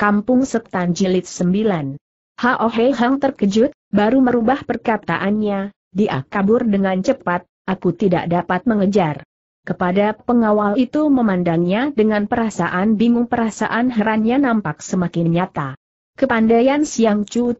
Kampung Setan Jilid 9. Hao Hei Hang terkejut, baru merubah perkataannya, dia kabur dengan cepat, aku tidak dapat mengejar. Kepada pengawal itu memandangnya dengan perasaan bingung perasaan herannya nampak semakin nyata. Kepandaian Siang Chu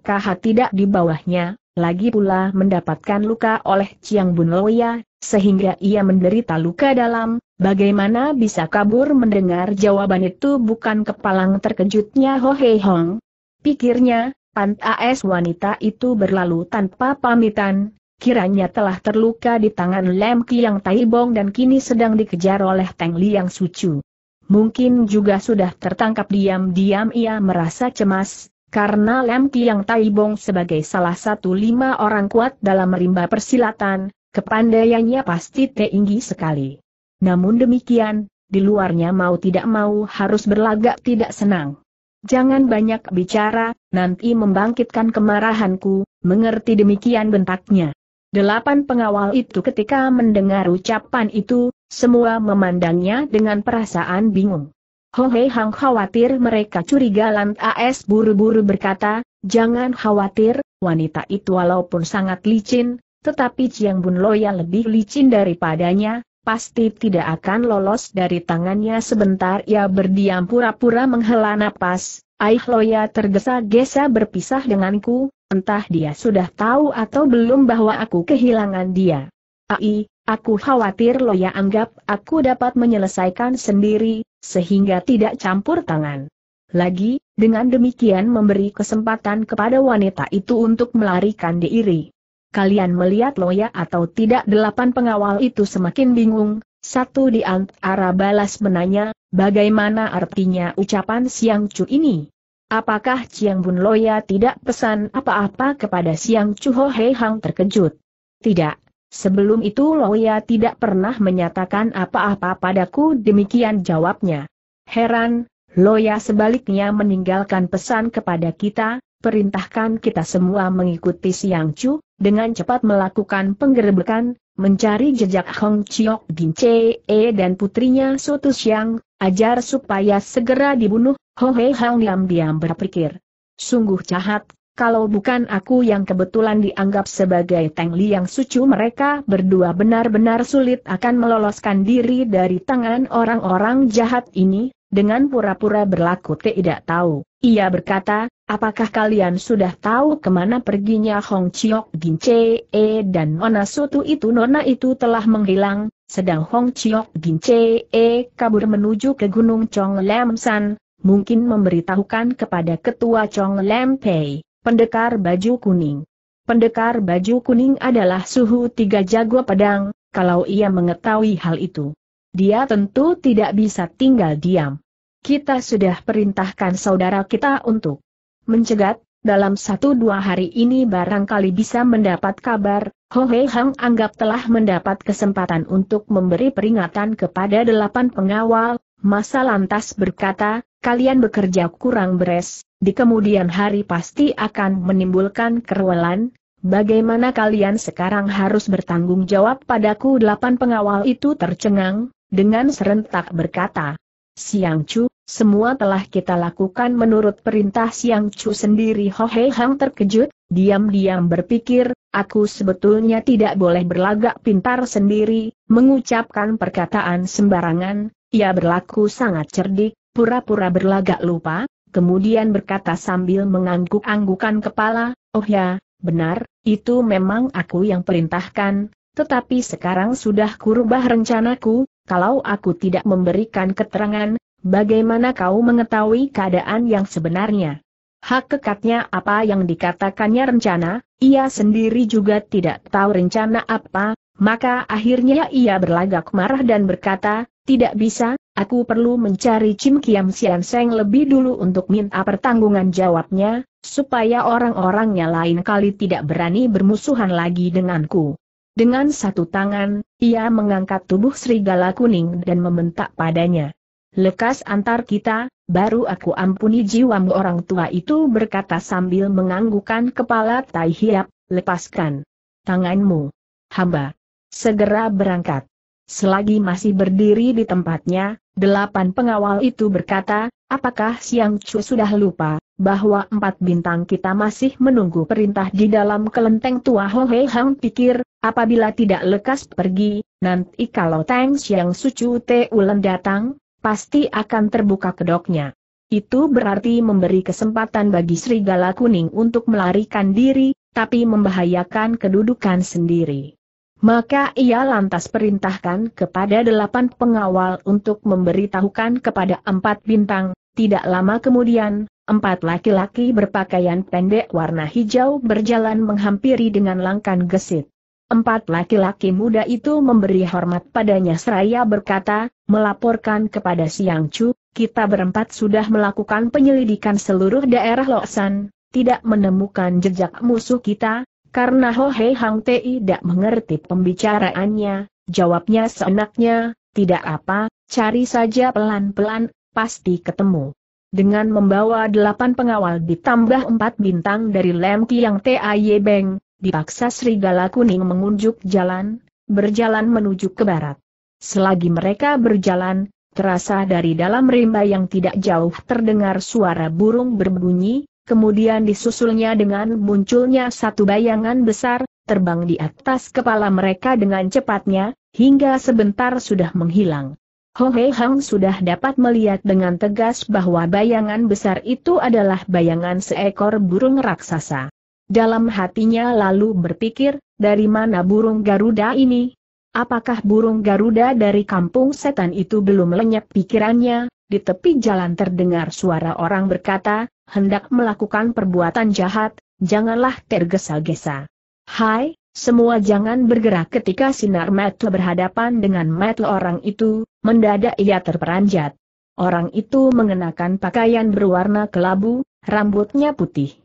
Kah tidak di bawahnya, lagi pula mendapatkan luka oleh Chiang Bun Loya, sehingga ia menderita luka dalam, Bagaimana bisa kabur mendengar jawaban itu bukan kepalang terkejutnya Ho Hei Hong? Pikirnya, pantas wanita itu berlalu tanpa pamitan, kiranya telah terluka di tangan Lem Kiang Tai Bong dan kini sedang dikejar oleh Teng Liang Sucu. Mungkin juga sudah tertangkap diam-diam ia merasa cemas, karena Lem Kiang Tai Bong sebagai salah satu lima orang kuat dalam rimba persilatan, kepandaiannya pasti tinggi sekali. Namun demikian, di luarnya mau tidak mau harus berlagak tidak senang. Jangan banyak bicara, nanti membangkitkan kemarahanku, mengerti demikian bentaknya. Delapan pengawal itu ketika mendengar ucapan itu, semua memandangnya dengan perasaan bingung. Ho Hei Hang khawatir mereka curiga lantas buru-buru berkata, jangan khawatir, wanita itu walaupun sangat licin, tetapi Chiang Bun Loya lebih licin daripadanya, pasti tidak akan lolos dari tangannya sebentar ia berdiam pura-pura menghela napas, Aih Loya tergesa-gesa berpisah denganku, entah dia sudah tahu atau belum bahwa aku kehilangan dia. Ai, aku khawatir Loya anggap aku dapat menyelesaikan sendiri, sehingga tidak campur tangan. Lagi, dengan demikian memberi kesempatan kepada wanita itu untuk melarikan diri. Kalian melihat Loya atau tidak delapan pengawal itu semakin bingung, satu di antara balas menanya, bagaimana artinya ucapan Siang Chu ini? Apakah Chiang Bun Loya tidak pesan apa-apa kepada Siang Chu Ho Hei Hang terkejut? Tidak. Sebelum itu Loya tidak pernah menyatakan apa-apa padaku demikian jawabnya. Heran, Loya sebaliknya meninggalkan pesan kepada kita, perintahkan kita semua mengikuti Siang Chu, dengan cepat melakukan penggerebekan, mencari jejak Hong Chiok Che e dan putrinya Sotu Siang, ajar supaya segera dibunuh, Ho Hei Hang diam-diam berpikir. Sungguh jahat, kalau bukan aku yang kebetulan dianggap sebagai Teng yang Sucu mereka berdua benar-benar sulit akan meloloskan diri dari tangan orang-orang jahat ini, dengan pura-pura berlaku tidak tahu. Ia berkata, Apakah kalian sudah tahu kemana perginya Hong Chiok Gin Che E dan Nona Sutu itu? Nona itu telah menghilang, sedang Hong Chiok Gin Che E kabur menuju ke Gunung Chong Lam San, mungkin memberitahukan kepada Ketua Chong Lam Pei, pendekar baju kuning. Pendekar baju kuning adalah suhu tiga jago pedang, kalau ia mengetahui hal itu. Dia tentu tidak bisa tinggal diam. Kita sudah perintahkan saudara kita untuk Mencegat, dalam satu dua hari ini barangkali bisa mendapat kabar, Ho Hei Hang anggap telah mendapat kesempatan untuk memberi peringatan kepada delapan pengawal, masa lantas berkata, kalian bekerja kurang beres, di kemudian hari pasti akan menimbulkan kerwelan, bagaimana kalian sekarang harus bertanggung jawab padaku delapan pengawal itu tercengang, dengan serentak berkata, Siang Chu, semua telah kita lakukan menurut perintah Siang Chu sendiri Ho Hei Hang terkejut, diam-diam berpikir, aku sebetulnya tidak boleh berlagak pintar sendiri, mengucapkan perkataan sembarangan, ia berlaku sangat cerdik, pura-pura berlagak lupa, kemudian berkata sambil mengangguk-anggukan kepala, oh ya, benar, itu memang aku yang perintahkan, tetapi sekarang sudah kurubah rencanaku, kalau aku tidak memberikan keterangan, Bagaimana kau mengetahui keadaan yang sebenarnya? Hak kekatnya apa yang dikatakannya rencana, ia sendiri juga tidak tahu rencana apa, maka akhirnya ia berlagak marah dan berkata, tidak bisa, aku perlu mencari Cim Kiam Sian Seng lebih dulu untuk minta pertanggungan jawabnya, supaya orang-orangnya lain kali tidak berani bermusuhan lagi denganku. Dengan satu tangan, ia mengangkat tubuh serigala kuning dan membentak padanya lekas antar kita, baru aku ampuni jiwamu orang tua itu berkata sambil menganggukan kepala Tai Hiap, lepaskan tanganmu. Hamba. Segera berangkat. Selagi masih berdiri di tempatnya, delapan pengawal itu berkata, apakah Siang Chu sudah lupa, bahwa empat bintang kita masih menunggu perintah di dalam kelenteng tua Ho Hei Hang pikir, apabila tidak lekas pergi, nanti kalau Tang Siang Te ulen datang, pasti akan terbuka kedoknya. Itu berarti memberi kesempatan bagi serigala kuning untuk melarikan diri, tapi membahayakan kedudukan sendiri. Maka ia lantas perintahkan kepada delapan pengawal untuk memberitahukan kepada empat bintang, tidak lama kemudian, empat laki-laki berpakaian pendek warna hijau berjalan menghampiri dengan langkah gesit. Empat laki-laki muda itu memberi hormat padanya seraya berkata, melaporkan kepada Siang Chu, kita berempat sudah melakukan penyelidikan seluruh daerah Loksan, tidak menemukan jejak musuh kita, karena Ho Hei Hang Ti tidak mengerti pembicaraannya, jawabnya seenaknya, tidak apa, cari saja pelan-pelan, pasti ketemu. Dengan membawa delapan pengawal ditambah empat bintang dari Lem Kiang T.A.Y. Beng, dipaksa serigala kuning mengunjuk jalan, berjalan menuju ke barat. Selagi mereka berjalan, terasa dari dalam rimba yang tidak jauh terdengar suara burung berbunyi, kemudian disusulnya dengan munculnya satu bayangan besar, terbang di atas kepala mereka dengan cepatnya, hingga sebentar sudah menghilang. Ho Hei Hang sudah dapat melihat dengan tegas bahwa bayangan besar itu adalah bayangan seekor burung raksasa. Dalam hatinya lalu berpikir, dari mana burung Garuda ini? Apakah burung Garuda dari kampung setan itu belum lenyap pikirannya? Di tepi jalan terdengar suara orang berkata, hendak melakukan perbuatan jahat, janganlah tergesa-gesa. Hai, semua jangan bergerak ketika sinar metel berhadapan dengan metel orang itu, mendadak ia terperanjat. Orang itu mengenakan pakaian berwarna kelabu, rambutnya putih.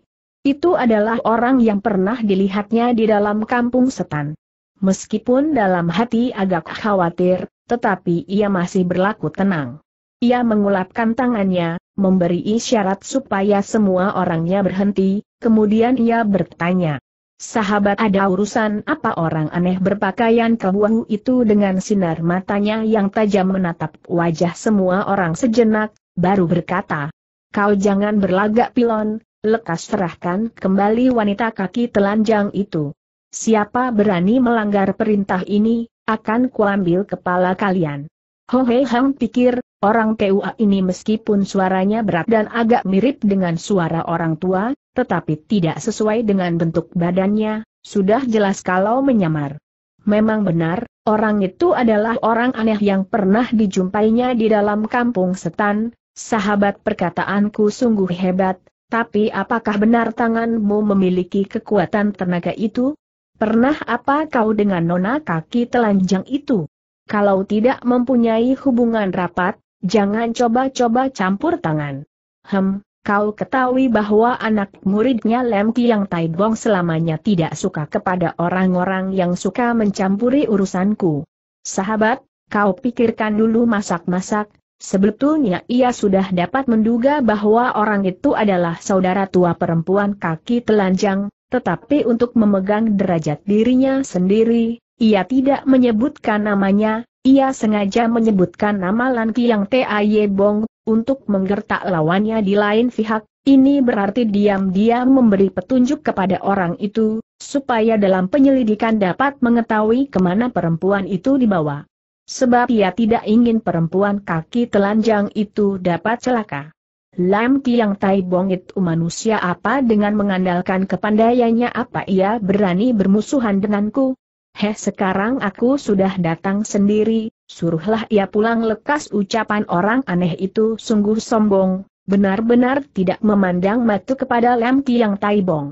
Itu adalah orang yang pernah dilihatnya di dalam kampung setan. Meskipun dalam hati agak khawatir, tetapi ia masih berlaku tenang. Ia mengulapkan tangannya, memberi isyarat supaya semua orangnya berhenti, kemudian ia bertanya. Sahabat ada urusan apa orang aneh berpakaian kebuahu itu dengan sinar matanya yang tajam menatap wajah semua orang sejenak, baru berkata. Kau jangan berlagak pilon, lekas serahkan kembali wanita kaki telanjang itu. Siapa berani melanggar perintah ini, akan kuambil kepala kalian. Ho Hei Hang pikir, orang TUA ini meskipun suaranya berat dan agak mirip dengan suara orang tua, tetapi tidak sesuai dengan bentuk badannya, sudah jelas kalau menyamar. Memang benar, orang itu adalah orang aneh yang pernah dijumpainya di dalam kampung setan, sahabat perkataanku sungguh hebat, tapi apakah benar tanganmu memiliki kekuatan tenaga itu? Pernah apa kau dengan nona kaki telanjang itu? Kalau tidak mempunyai hubungan rapat, jangan coba-coba campur tangan. Hem, kau ketahui bahwa anak muridnya Lem Kiang Taibong selamanya tidak suka kepada orang-orang yang suka mencampuri urusanku. Sahabat, kau pikirkan dulu masak-masak, Sebetulnya ia sudah dapat menduga bahwa orang itu adalah saudara tua perempuan kaki telanjang, tetapi untuk memegang derajat dirinya sendiri, ia tidak menyebutkan namanya, ia sengaja menyebutkan nama Lan yang Tae Bong, untuk menggertak lawannya di lain pihak, ini berarti diam-diam memberi petunjuk kepada orang itu, supaya dalam penyelidikan dapat mengetahui kemana perempuan itu dibawa. Sebab ia tidak ingin perempuan kaki telanjang itu dapat celaka. Lam Kiang Tai itu manusia apa dengan mengandalkan kepandaiannya apa ia berani bermusuhan denganku? Heh sekarang aku sudah datang sendiri, suruhlah ia pulang lekas ucapan orang aneh itu sungguh sombong, benar-benar tidak memandang matu kepada Lam Kiang Tai Bong.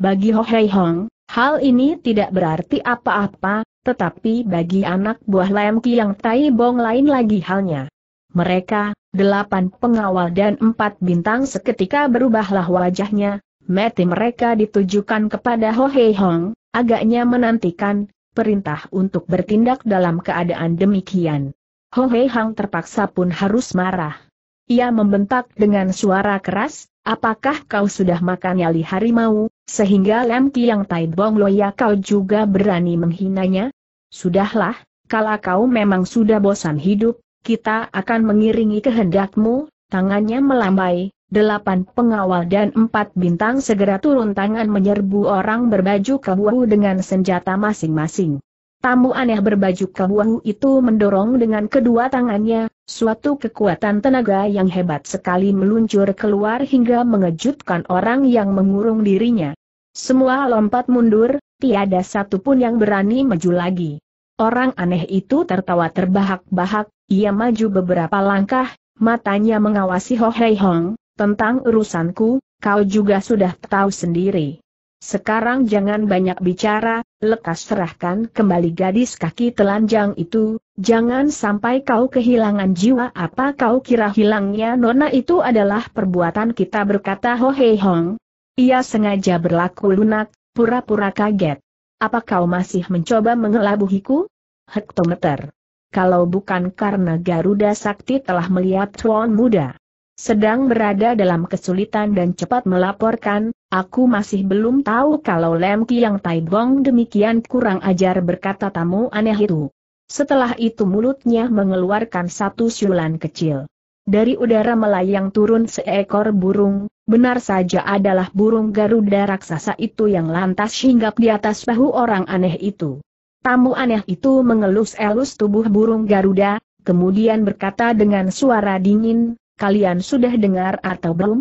Bagi Ho Hei Hong, hal ini tidak berarti apa-apa, tetapi bagi anak buah Lam Kiang Tai Bong lain lagi halnya. Mereka, delapan pengawal dan empat bintang seketika berubahlah wajahnya, mati mereka ditujukan kepada Ho Hei Hong, agaknya menantikan, perintah untuk bertindak dalam keadaan demikian. Ho Hei Hong terpaksa pun harus marah. Ia membentak dengan suara keras, apakah kau sudah makan nyali harimau, sehingga Lem Kiang Tai Bong Loya kau juga berani menghinanya? Sudahlah, kalau kau memang sudah bosan hidup, kita akan mengiringi kehendakmu, tangannya melambai, delapan pengawal dan empat bintang segera turun tangan menyerbu orang berbaju kehuahu dengan senjata masing-masing. Tamu aneh berbaju kehuahu itu mendorong dengan kedua tangannya, suatu kekuatan tenaga yang hebat sekali meluncur keluar hingga mengejutkan orang yang mengurung dirinya. Semua lompat mundur, tiada satu pun yang berani maju lagi. Orang aneh itu tertawa terbahak-bahak, ia maju beberapa langkah, matanya mengawasi Ho Hei Hong, tentang urusanku, kau juga sudah tahu sendiri. Sekarang jangan banyak bicara, lekas serahkan kembali gadis kaki telanjang itu, jangan sampai kau kehilangan jiwa apa kau kira hilangnya nona itu adalah perbuatan kita berkata Ho Hei Hong, ia sengaja berlaku lunak, pura-pura kaget. Apa kau masih mencoba mengelabuhiku? Hektometer. Kalau bukan karena Garuda Sakti telah melihat Tuan Muda sedang berada dalam kesulitan dan cepat melaporkan, aku masih belum tahu kalau Lem Kiang Taibong demikian kurang ajar berkata tamu aneh itu. Setelah itu mulutnya mengeluarkan satu siulan kecil dari udara melayang turun seekor burung, benar saja adalah burung Garuda raksasa itu yang lantas hinggap di atas bahu orang aneh itu. Tamu aneh itu mengelus-elus tubuh burung Garuda, kemudian berkata dengan suara dingin, kalian sudah dengar atau belum?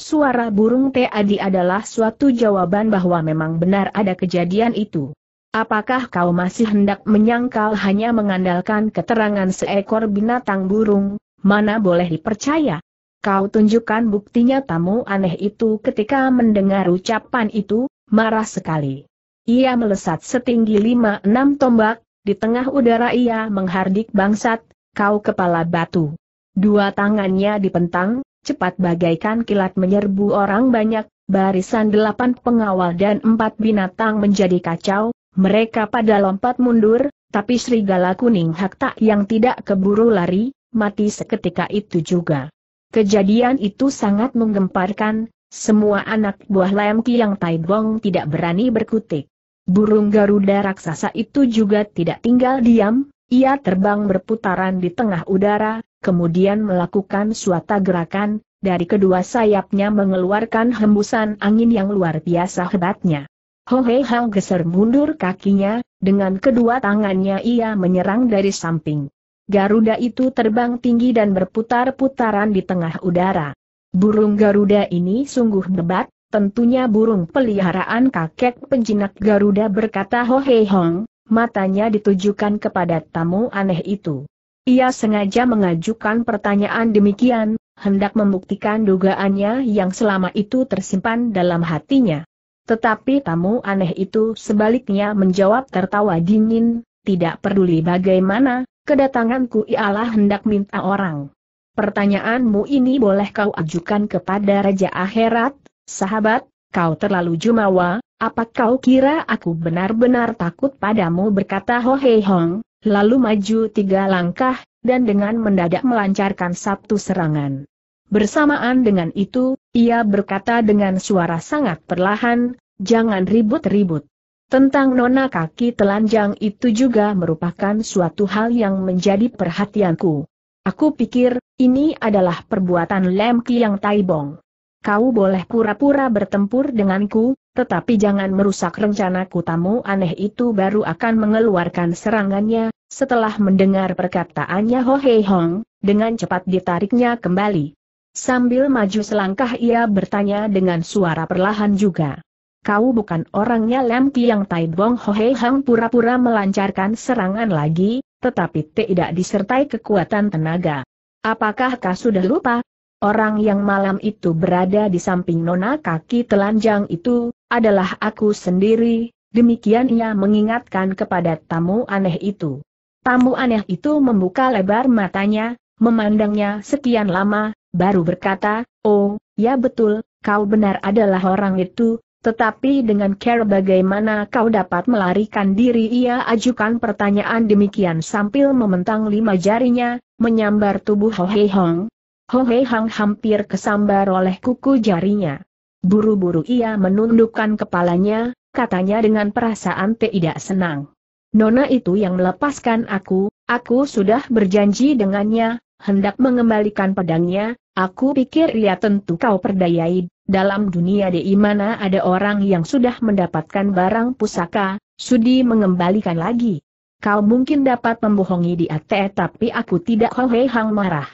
Suara burung Tadi adalah suatu jawaban bahwa memang benar ada kejadian itu. Apakah kau masih hendak menyangkal hanya mengandalkan keterangan seekor binatang burung, mana boleh dipercaya. Kau tunjukkan buktinya tamu aneh itu ketika mendengar ucapan itu, marah sekali. Ia melesat setinggi lima enam tombak, di tengah udara ia menghardik bangsat, kau kepala batu. Dua tangannya dipentang, cepat bagaikan kilat menyerbu orang banyak, barisan delapan pengawal dan empat binatang menjadi kacau, mereka pada lompat mundur, tapi serigala kuning hak tak yang tidak keburu lari, mati seketika itu juga. Kejadian itu sangat menggemparkan, semua anak buah Lam Kiang Dong tidak berani berkutik. Burung Garuda raksasa itu juga tidak tinggal diam, ia terbang berputaran di tengah udara, kemudian melakukan suatu gerakan, dari kedua sayapnya mengeluarkan hembusan angin yang luar biasa hebatnya. Hei Hang geser mundur kakinya, dengan kedua tangannya ia menyerang dari samping. Garuda itu terbang tinggi dan berputar-putaran di tengah udara. Burung Garuda ini sungguh debat, tentunya burung peliharaan kakek penjinak Garuda berkata Ho Hei Hong, matanya ditujukan kepada tamu aneh itu. Ia sengaja mengajukan pertanyaan demikian, hendak membuktikan dugaannya yang selama itu tersimpan dalam hatinya. Tetapi tamu aneh itu sebaliknya menjawab tertawa dingin, tidak peduli bagaimana, kedatanganku ialah hendak minta orang. Pertanyaanmu ini boleh kau ajukan kepada Raja Akhirat, sahabat, kau terlalu jumawa, apa kau kira aku benar-benar takut padamu berkata Ho Hei Hong, lalu maju tiga langkah, dan dengan mendadak melancarkan satu serangan. Bersamaan dengan itu, ia berkata dengan suara sangat perlahan, jangan ribut-ribut. Tentang nona kaki telanjang itu juga merupakan suatu hal yang menjadi perhatianku. Aku pikir, ini adalah perbuatan Lem Kiang Bong. Kau boleh pura-pura bertempur denganku, tetapi jangan merusak rencanaku tamu aneh itu baru akan mengeluarkan serangannya, setelah mendengar perkataannya Ho Hei Hong, dengan cepat ditariknya kembali. Sambil maju selangkah ia bertanya dengan suara perlahan juga. Kau bukan orangnya Lam Kiang Tai Bong Ho Hei Hang pura-pura melancarkan serangan lagi, tetapi tidak disertai kekuatan tenaga. Apakah kau sudah lupa? Orang yang malam itu berada di samping nona kaki telanjang itu, adalah aku sendiri, demikian ia mengingatkan kepada tamu aneh itu. Tamu aneh itu membuka lebar matanya, memandangnya sekian lama, baru berkata, Oh, ya betul, kau benar adalah orang itu, tetapi dengan care bagaimana kau dapat melarikan diri ia ajukan pertanyaan demikian sambil mementang lima jarinya, menyambar tubuh Ho Hei Hong. Ho Hei Hong hampir kesambar oleh kuku jarinya. Buru-buru ia menundukkan kepalanya, katanya dengan perasaan tidak senang. Nona itu yang melepaskan aku, aku sudah berjanji dengannya, hendak mengembalikan pedangnya, aku pikir ia tentu kau perdayai dalam dunia di mana ada orang yang sudah mendapatkan barang pusaka, sudi mengembalikan lagi. Kau mungkin dapat membohongi dia tapi aku tidak hohehang marah.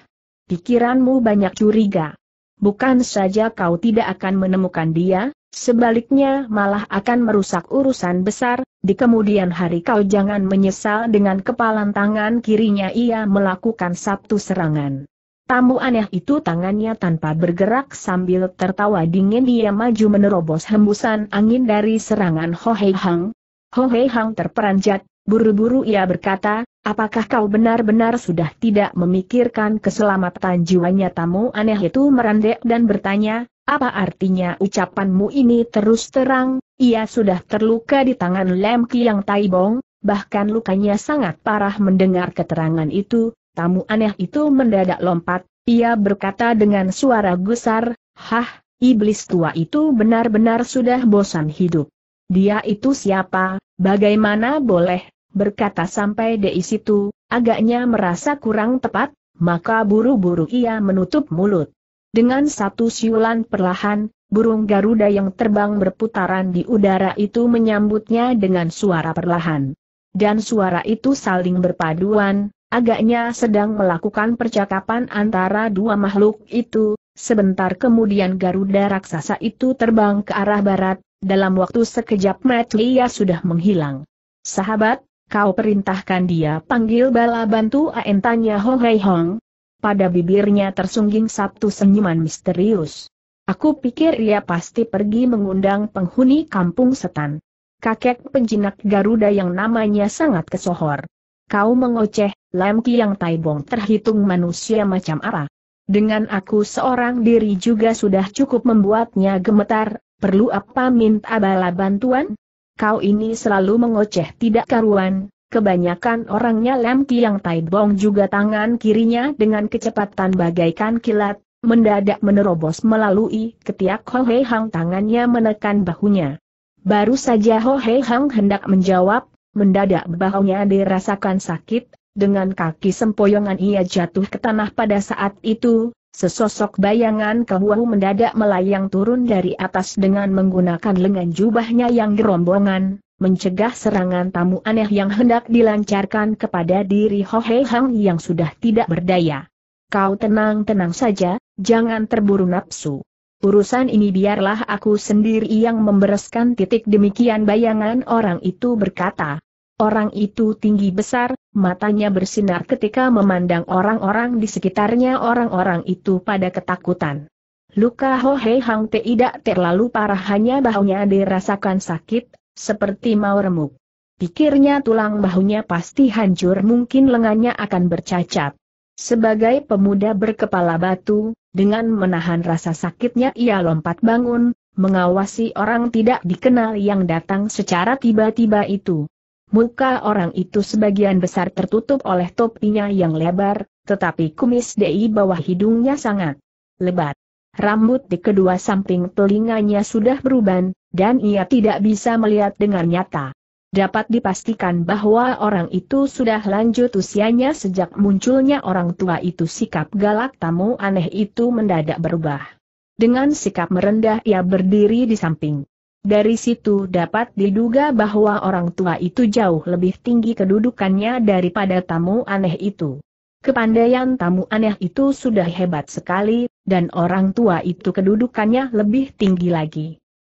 Pikiranmu banyak curiga. Bukan saja kau tidak akan menemukan dia, Sebaliknya malah akan merusak urusan besar, di kemudian hari kau jangan menyesal dengan kepalan tangan kirinya ia melakukan satu serangan. Tamu aneh itu tangannya tanpa bergerak sambil tertawa dingin dia maju menerobos hembusan angin dari serangan Ho Hei Hang. Ho Hei Hang terperanjat, buru-buru ia berkata, apakah kau benar-benar sudah tidak memikirkan keselamatan jiwanya tamu aneh itu merendek dan bertanya, apa artinya ucapanmu ini terus terang, ia sudah terluka di tangan Lem Kiang Bong, bahkan lukanya sangat parah mendengar keterangan itu, Tamu aneh itu mendadak lompat, ia berkata dengan suara gusar, Hah, iblis tua itu benar-benar sudah bosan hidup. Dia itu siapa, bagaimana boleh, berkata sampai di situ, agaknya merasa kurang tepat, maka buru-buru ia menutup mulut. Dengan satu siulan perlahan, burung Garuda yang terbang berputaran di udara itu menyambutnya dengan suara perlahan. Dan suara itu saling berpaduan, Agaknya sedang melakukan percakapan antara dua makhluk itu, sebentar kemudian Garuda raksasa itu terbang ke arah barat, dalam waktu sekejap Matlia sudah menghilang. Sahabat, kau perintahkan dia panggil bala bantu AN tanya Hong Hei Hong. Pada bibirnya tersungging satu senyuman misterius. Aku pikir ia pasti pergi mengundang penghuni kampung setan. Kakek penjinak Garuda yang namanya sangat kesohor. Kau mengoceh, Lam Kiang Taibong terhitung manusia macam apa? Dengan aku seorang diri juga sudah cukup membuatnya gemetar, perlu apa minta bala bantuan? Kau ini selalu mengoceh tidak karuan, kebanyakan orangnya Lam Kiang Taibong juga tangan kirinya dengan kecepatan bagaikan kilat, mendadak menerobos melalui ketiak Ho Hei Hang tangannya menekan bahunya. Baru saja Ho Hei Hang hendak menjawab, Mendadak bahunya dirasakan sakit, dengan kaki sempoyongan ia jatuh ke tanah pada saat itu, sesosok bayangan kehuang mendadak melayang turun dari atas dengan menggunakan lengan jubahnya yang gerombongan, mencegah serangan tamu aneh yang hendak dilancarkan kepada diri Hohehang Hang yang sudah tidak berdaya. Kau tenang-tenang saja, jangan terburu nafsu urusan ini biarlah aku sendiri yang membereskan titik demikian bayangan orang itu berkata. Orang itu tinggi besar, matanya bersinar ketika memandang orang-orang di sekitarnya orang-orang itu pada ketakutan. Luka Ho Hei Hang Te tidak terlalu parah hanya bahunya dirasakan sakit, seperti mau remuk. Pikirnya tulang bahunya pasti hancur mungkin lengannya akan bercacat. Sebagai pemuda berkepala batu, dengan menahan rasa sakitnya ia lompat bangun, mengawasi orang tidak dikenal yang datang secara tiba-tiba itu. Muka orang itu sebagian besar tertutup oleh topinya yang lebar, tetapi kumis di bawah hidungnya sangat lebat. Rambut di kedua samping telinganya sudah beruban, dan ia tidak bisa melihat dengan nyata. Dapat dipastikan bahwa orang itu sudah lanjut usianya sejak munculnya orang tua itu sikap galak tamu aneh itu mendadak berubah. Dengan sikap merendah ia berdiri di samping. Dari situ dapat diduga bahwa orang tua itu jauh lebih tinggi kedudukannya daripada tamu aneh itu. Kepandaian tamu aneh itu sudah hebat sekali, dan orang tua itu kedudukannya lebih tinggi lagi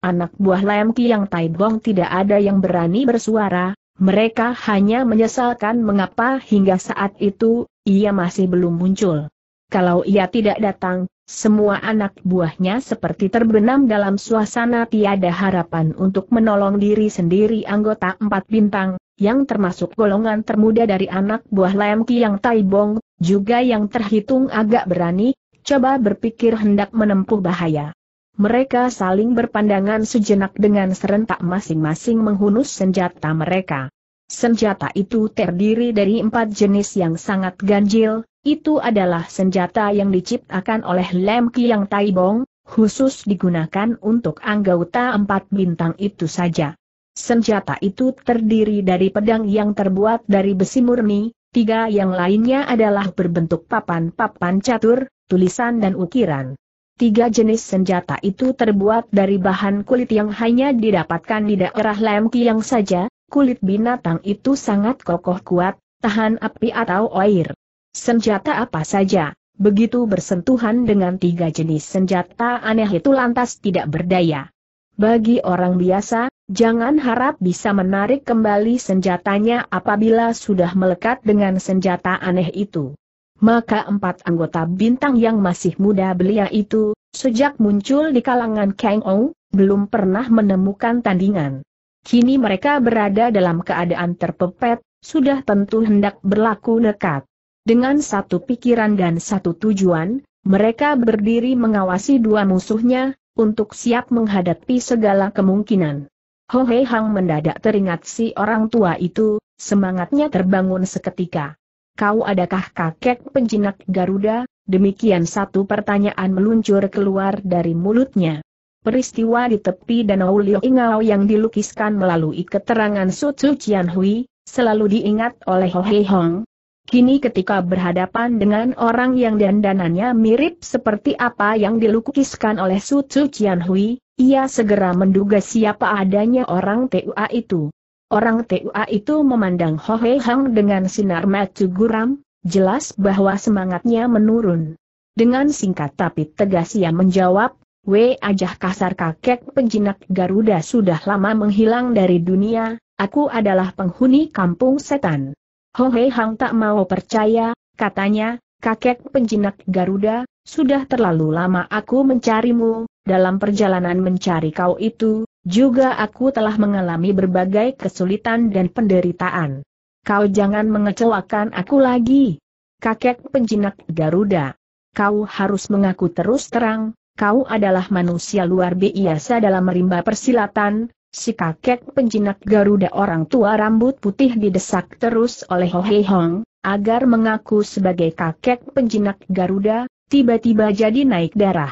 anak buah Lam Kiang Bong tidak ada yang berani bersuara, mereka hanya menyesalkan mengapa hingga saat itu, ia masih belum muncul. Kalau ia tidak datang, semua anak buahnya seperti terbenam dalam suasana tiada harapan untuk menolong diri sendiri anggota empat bintang, yang termasuk golongan termuda dari anak buah Lam Kiang Bong, juga yang terhitung agak berani, coba berpikir hendak menempuh bahaya. Mereka saling berpandangan sejenak dengan serentak masing-masing menghunus senjata mereka. Senjata itu terdiri dari empat jenis yang sangat ganjil, itu adalah senjata yang diciptakan oleh Lem Kiang Taibong, khusus digunakan untuk anggota empat bintang itu saja. Senjata itu terdiri dari pedang yang terbuat dari besi murni, tiga yang lainnya adalah berbentuk papan-papan catur, tulisan dan ukiran. Tiga jenis senjata itu terbuat dari bahan kulit yang hanya didapatkan di daerah Lemki yang saja, kulit binatang itu sangat kokoh kuat, tahan api atau air. Senjata apa saja, begitu bersentuhan dengan tiga jenis senjata aneh itu lantas tidak berdaya. Bagi orang biasa, jangan harap bisa menarik kembali senjatanya apabila sudah melekat dengan senjata aneh itu maka empat anggota bintang yang masih muda belia itu, sejak muncul di kalangan Kang Ou, belum pernah menemukan tandingan. Kini mereka berada dalam keadaan terpepet, sudah tentu hendak berlaku nekat. Dengan satu pikiran dan satu tujuan, mereka berdiri mengawasi dua musuhnya, untuk siap menghadapi segala kemungkinan. Ho Hei Hang mendadak teringat si orang tua itu, semangatnya terbangun seketika kau adakah kakek penjinak Garuda? Demikian satu pertanyaan meluncur keluar dari mulutnya. Peristiwa di tepi Danau Liu Ingao yang dilukiskan melalui keterangan Sucu Qian Hui, selalu diingat oleh Ho Hei Hong. Kini ketika berhadapan dengan orang yang dandanannya mirip seperti apa yang dilukiskan oleh Sucu Qian Hui, ia segera menduga siapa adanya orang TUA itu. Orang TUA itu memandang Ho Hei Hang dengan sinar mata guram, jelas bahwa semangatnya menurun. Dengan singkat tapi tegas ia menjawab, We ajah kasar kakek penjinak Garuda sudah lama menghilang dari dunia, aku adalah penghuni kampung setan. Ho Hei Hang tak mau percaya, katanya, kakek penjinak Garuda, sudah terlalu lama aku mencarimu, dalam perjalanan mencari kau itu, juga aku telah mengalami berbagai kesulitan dan penderitaan. Kau jangan mengecewakan aku lagi. Kakek penjinak Garuda. Kau harus mengaku terus terang, kau adalah manusia luar biasa dalam merimba persilatan, si kakek penjinak Garuda orang tua rambut putih didesak terus oleh Ho Hei Hong, agar mengaku sebagai kakek penjinak Garuda, tiba-tiba jadi naik darah.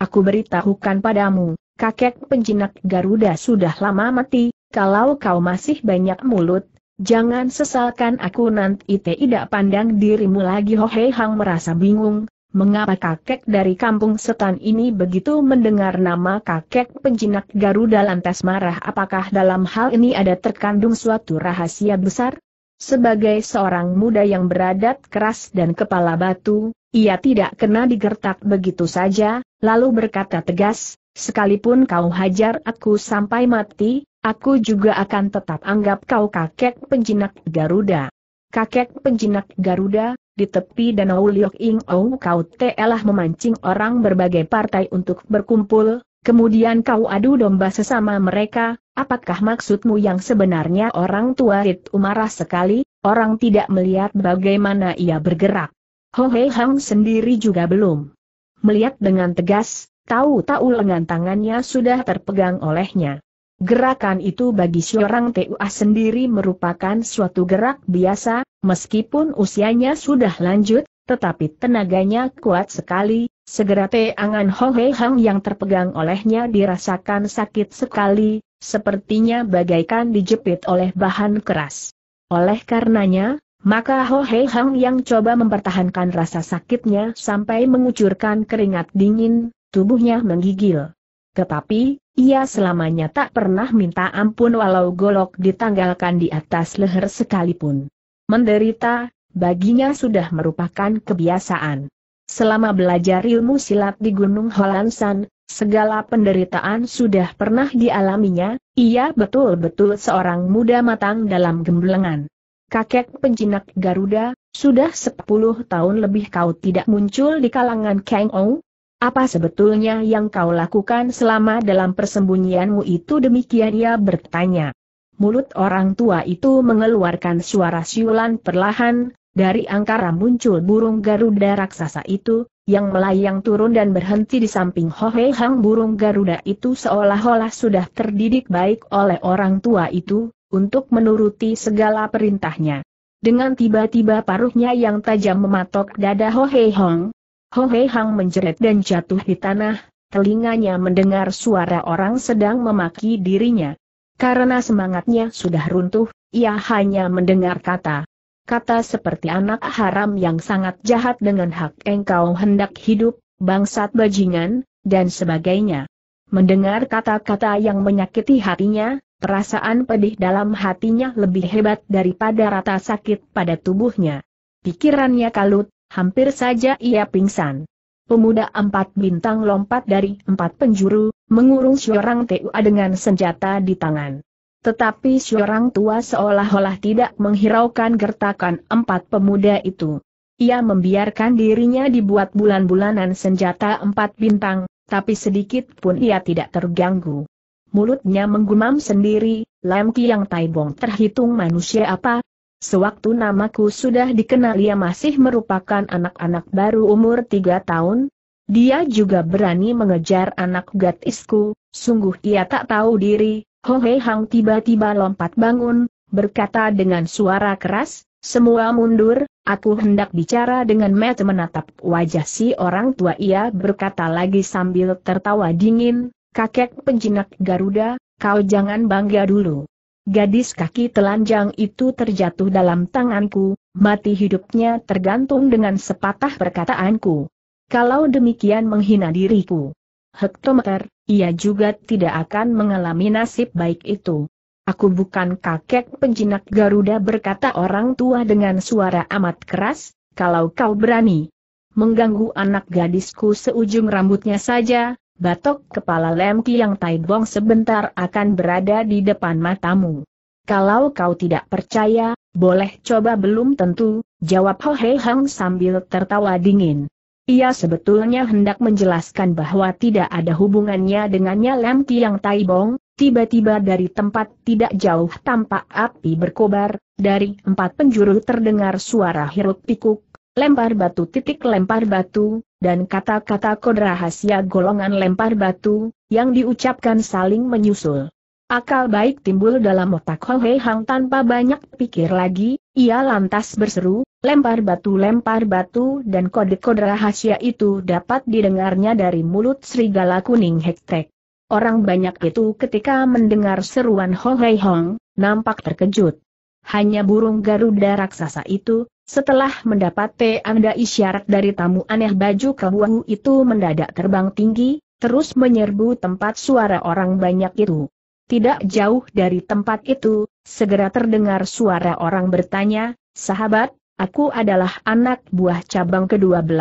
Aku beritahukan padamu, kakek penjinak Garuda sudah lama mati, kalau kau masih banyak mulut, jangan sesalkan aku nanti tidak pandang dirimu lagi Hohei Hang merasa bingung, mengapa kakek dari kampung setan ini begitu mendengar nama kakek penjinak Garuda lantas marah apakah dalam hal ini ada terkandung suatu rahasia besar? Sebagai seorang muda yang beradat keras dan kepala batu, ia tidak kena digertak begitu saja, lalu berkata tegas, Sekalipun kau hajar aku sampai mati, aku juga akan tetap anggap kau kakek penjinak Garuda. Kakek penjinak Garuda, di tepi danau Liok Ing Ou kau telah memancing orang berbagai partai untuk berkumpul, kemudian kau adu domba sesama mereka, apakah maksudmu yang sebenarnya orang tua Itu marah sekali, orang tidak melihat bagaimana ia bergerak. Ho Hei Hang sendiri juga belum melihat dengan tegas, Tahu-tahu lengan tangannya sudah terpegang olehnya. Gerakan itu bagi seorang TUA sendiri merupakan suatu gerak biasa, meskipun usianya sudah lanjut, tetapi tenaganya kuat sekali, segera teangan Ho Hei Hang yang terpegang olehnya dirasakan sakit sekali, sepertinya bagaikan dijepit oleh bahan keras. Oleh karenanya, maka Ho Hei Hang yang coba mempertahankan rasa sakitnya sampai mengucurkan keringat dingin, tubuhnya menggigil. Tetapi, ia selamanya tak pernah minta ampun walau golok ditanggalkan di atas leher sekalipun. Menderita, baginya sudah merupakan kebiasaan. Selama belajar ilmu silat di Gunung Holansan, segala penderitaan sudah pernah dialaminya, ia betul-betul seorang muda matang dalam gemblengan. Kakek penjinak Garuda, sudah sepuluh tahun lebih kau tidak muncul di kalangan Kang Ong, apa sebetulnya yang kau lakukan selama dalam persembunyianmu itu demikian ia bertanya. Mulut orang tua itu mengeluarkan suara siulan perlahan, dari angkara muncul burung Garuda raksasa itu, yang melayang turun dan berhenti di samping Hohe Hang burung Garuda itu seolah-olah sudah terdidik baik oleh orang tua itu, untuk menuruti segala perintahnya. Dengan tiba-tiba paruhnya yang tajam mematok dada Hohe Hong, Ho Hei Hang menjerit dan jatuh di tanah, telinganya mendengar suara orang sedang memaki dirinya. Karena semangatnya sudah runtuh, ia hanya mendengar kata. Kata seperti anak haram yang sangat jahat dengan hak engkau hendak hidup, bangsat bajingan, dan sebagainya. Mendengar kata-kata yang menyakiti hatinya, perasaan pedih dalam hatinya lebih hebat daripada rata sakit pada tubuhnya. Pikirannya kalut, Hampir saja ia pingsan. Pemuda empat bintang lompat dari empat penjuru, mengurung seorang TUA dengan senjata di tangan. Tetapi seorang tua seolah-olah tidak menghiraukan gertakan empat pemuda itu. Ia membiarkan dirinya dibuat bulan-bulanan senjata empat bintang, tapi sedikit pun ia tidak terganggu. Mulutnya menggumam sendiri, Lam Kiang Taibong terhitung manusia apa, Sewaktu namaku sudah dikenal ia masih merupakan anak-anak baru umur tiga tahun, dia juga berani mengejar anak gadisku, sungguh ia tak tahu diri, Ho Hei Hang tiba-tiba lompat bangun, berkata dengan suara keras, semua mundur, aku hendak bicara dengan Matt menatap wajah si orang tua ia berkata lagi sambil tertawa dingin, kakek penjinak Garuda, kau jangan bangga dulu. Gadis kaki telanjang itu terjatuh dalam tanganku, mati hidupnya tergantung dengan sepatah perkataanku. Kalau demikian menghina diriku. Hektometer, ia juga tidak akan mengalami nasib baik itu. Aku bukan kakek penjinak Garuda berkata orang tua dengan suara amat keras, kalau kau berani mengganggu anak gadisku seujung rambutnya saja, batok kepala Lemki yang bong sebentar akan berada di depan matamu. Kalau kau tidak percaya, boleh coba belum tentu, jawab Ho Hei Hang sambil tertawa dingin. Ia sebetulnya hendak menjelaskan bahwa tidak ada hubungannya dengannya Lemki yang bong. tiba-tiba dari tempat tidak jauh tampak api berkobar, dari empat penjuru terdengar suara hiruk pikuk, lempar batu titik lempar batu, dan kata-kata kode rahasia golongan lempar batu, yang diucapkan saling menyusul. Akal baik timbul dalam otak Ho Hei Hang tanpa banyak pikir lagi, ia lantas berseru, lempar batu lempar batu dan kode-kode rahasia itu dapat didengarnya dari mulut serigala kuning hektek. Orang banyak itu ketika mendengar seruan Ho Hei Hong, nampak terkejut. Hanya burung Garuda raksasa itu, setelah mendapat tanda isyarat dari tamu aneh baju kebuahu itu mendadak terbang tinggi, terus menyerbu tempat suara orang banyak itu. Tidak jauh dari tempat itu, segera terdengar suara orang bertanya, sahabat, aku adalah anak buah cabang ke-12,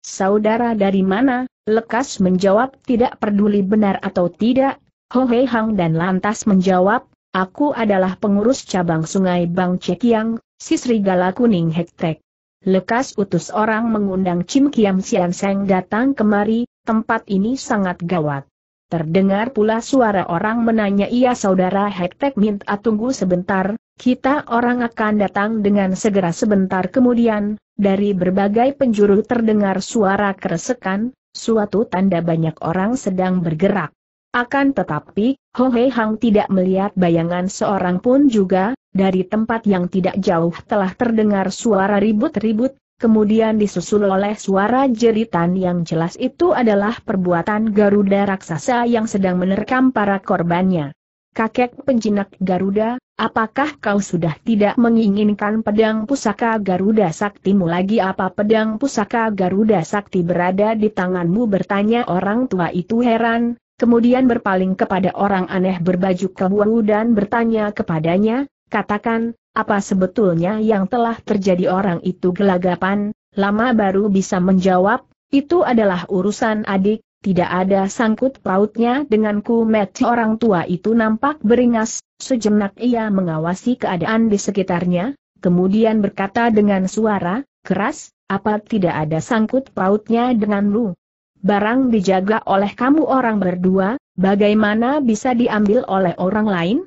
saudara dari mana, lekas menjawab tidak peduli benar atau tidak, Ho Hei Hang dan lantas menjawab, Aku adalah pengurus cabang sungai Bang Cekiang, si serigala kuning hektek. Lekas utus orang mengundang Cim Kiam Sian Seng datang kemari, tempat ini sangat gawat. Terdengar pula suara orang menanya ia saudara Hektek minta tunggu sebentar, kita orang akan datang dengan segera sebentar kemudian, dari berbagai penjuru terdengar suara keresekan, suatu tanda banyak orang sedang bergerak. Akan tetapi, Ho Hei Hang tidak melihat bayangan seorang pun juga, dari tempat yang tidak jauh telah terdengar suara ribut-ribut, kemudian disusul oleh suara jeritan yang jelas itu adalah perbuatan Garuda raksasa yang sedang menerkam para korbannya. Kakek penjinak Garuda, apakah kau sudah tidak menginginkan pedang pusaka Garuda Saktimu lagi apa pedang pusaka Garuda Sakti berada di tanganmu bertanya orang tua itu heran, kemudian berpaling kepada orang aneh berbaju kebuahu dan bertanya kepadanya, Katakan, apa sebetulnya yang telah terjadi orang itu gelagapan, lama baru bisa menjawab, itu adalah urusan adik, tidak ada sangkut pautnya denganku Meti orang tua itu nampak beringas, sejenak ia mengawasi keadaan di sekitarnya, kemudian berkata dengan suara, keras, apa tidak ada sangkut pautnya dengan lu? Barang dijaga oleh kamu orang berdua, bagaimana bisa diambil oleh orang lain?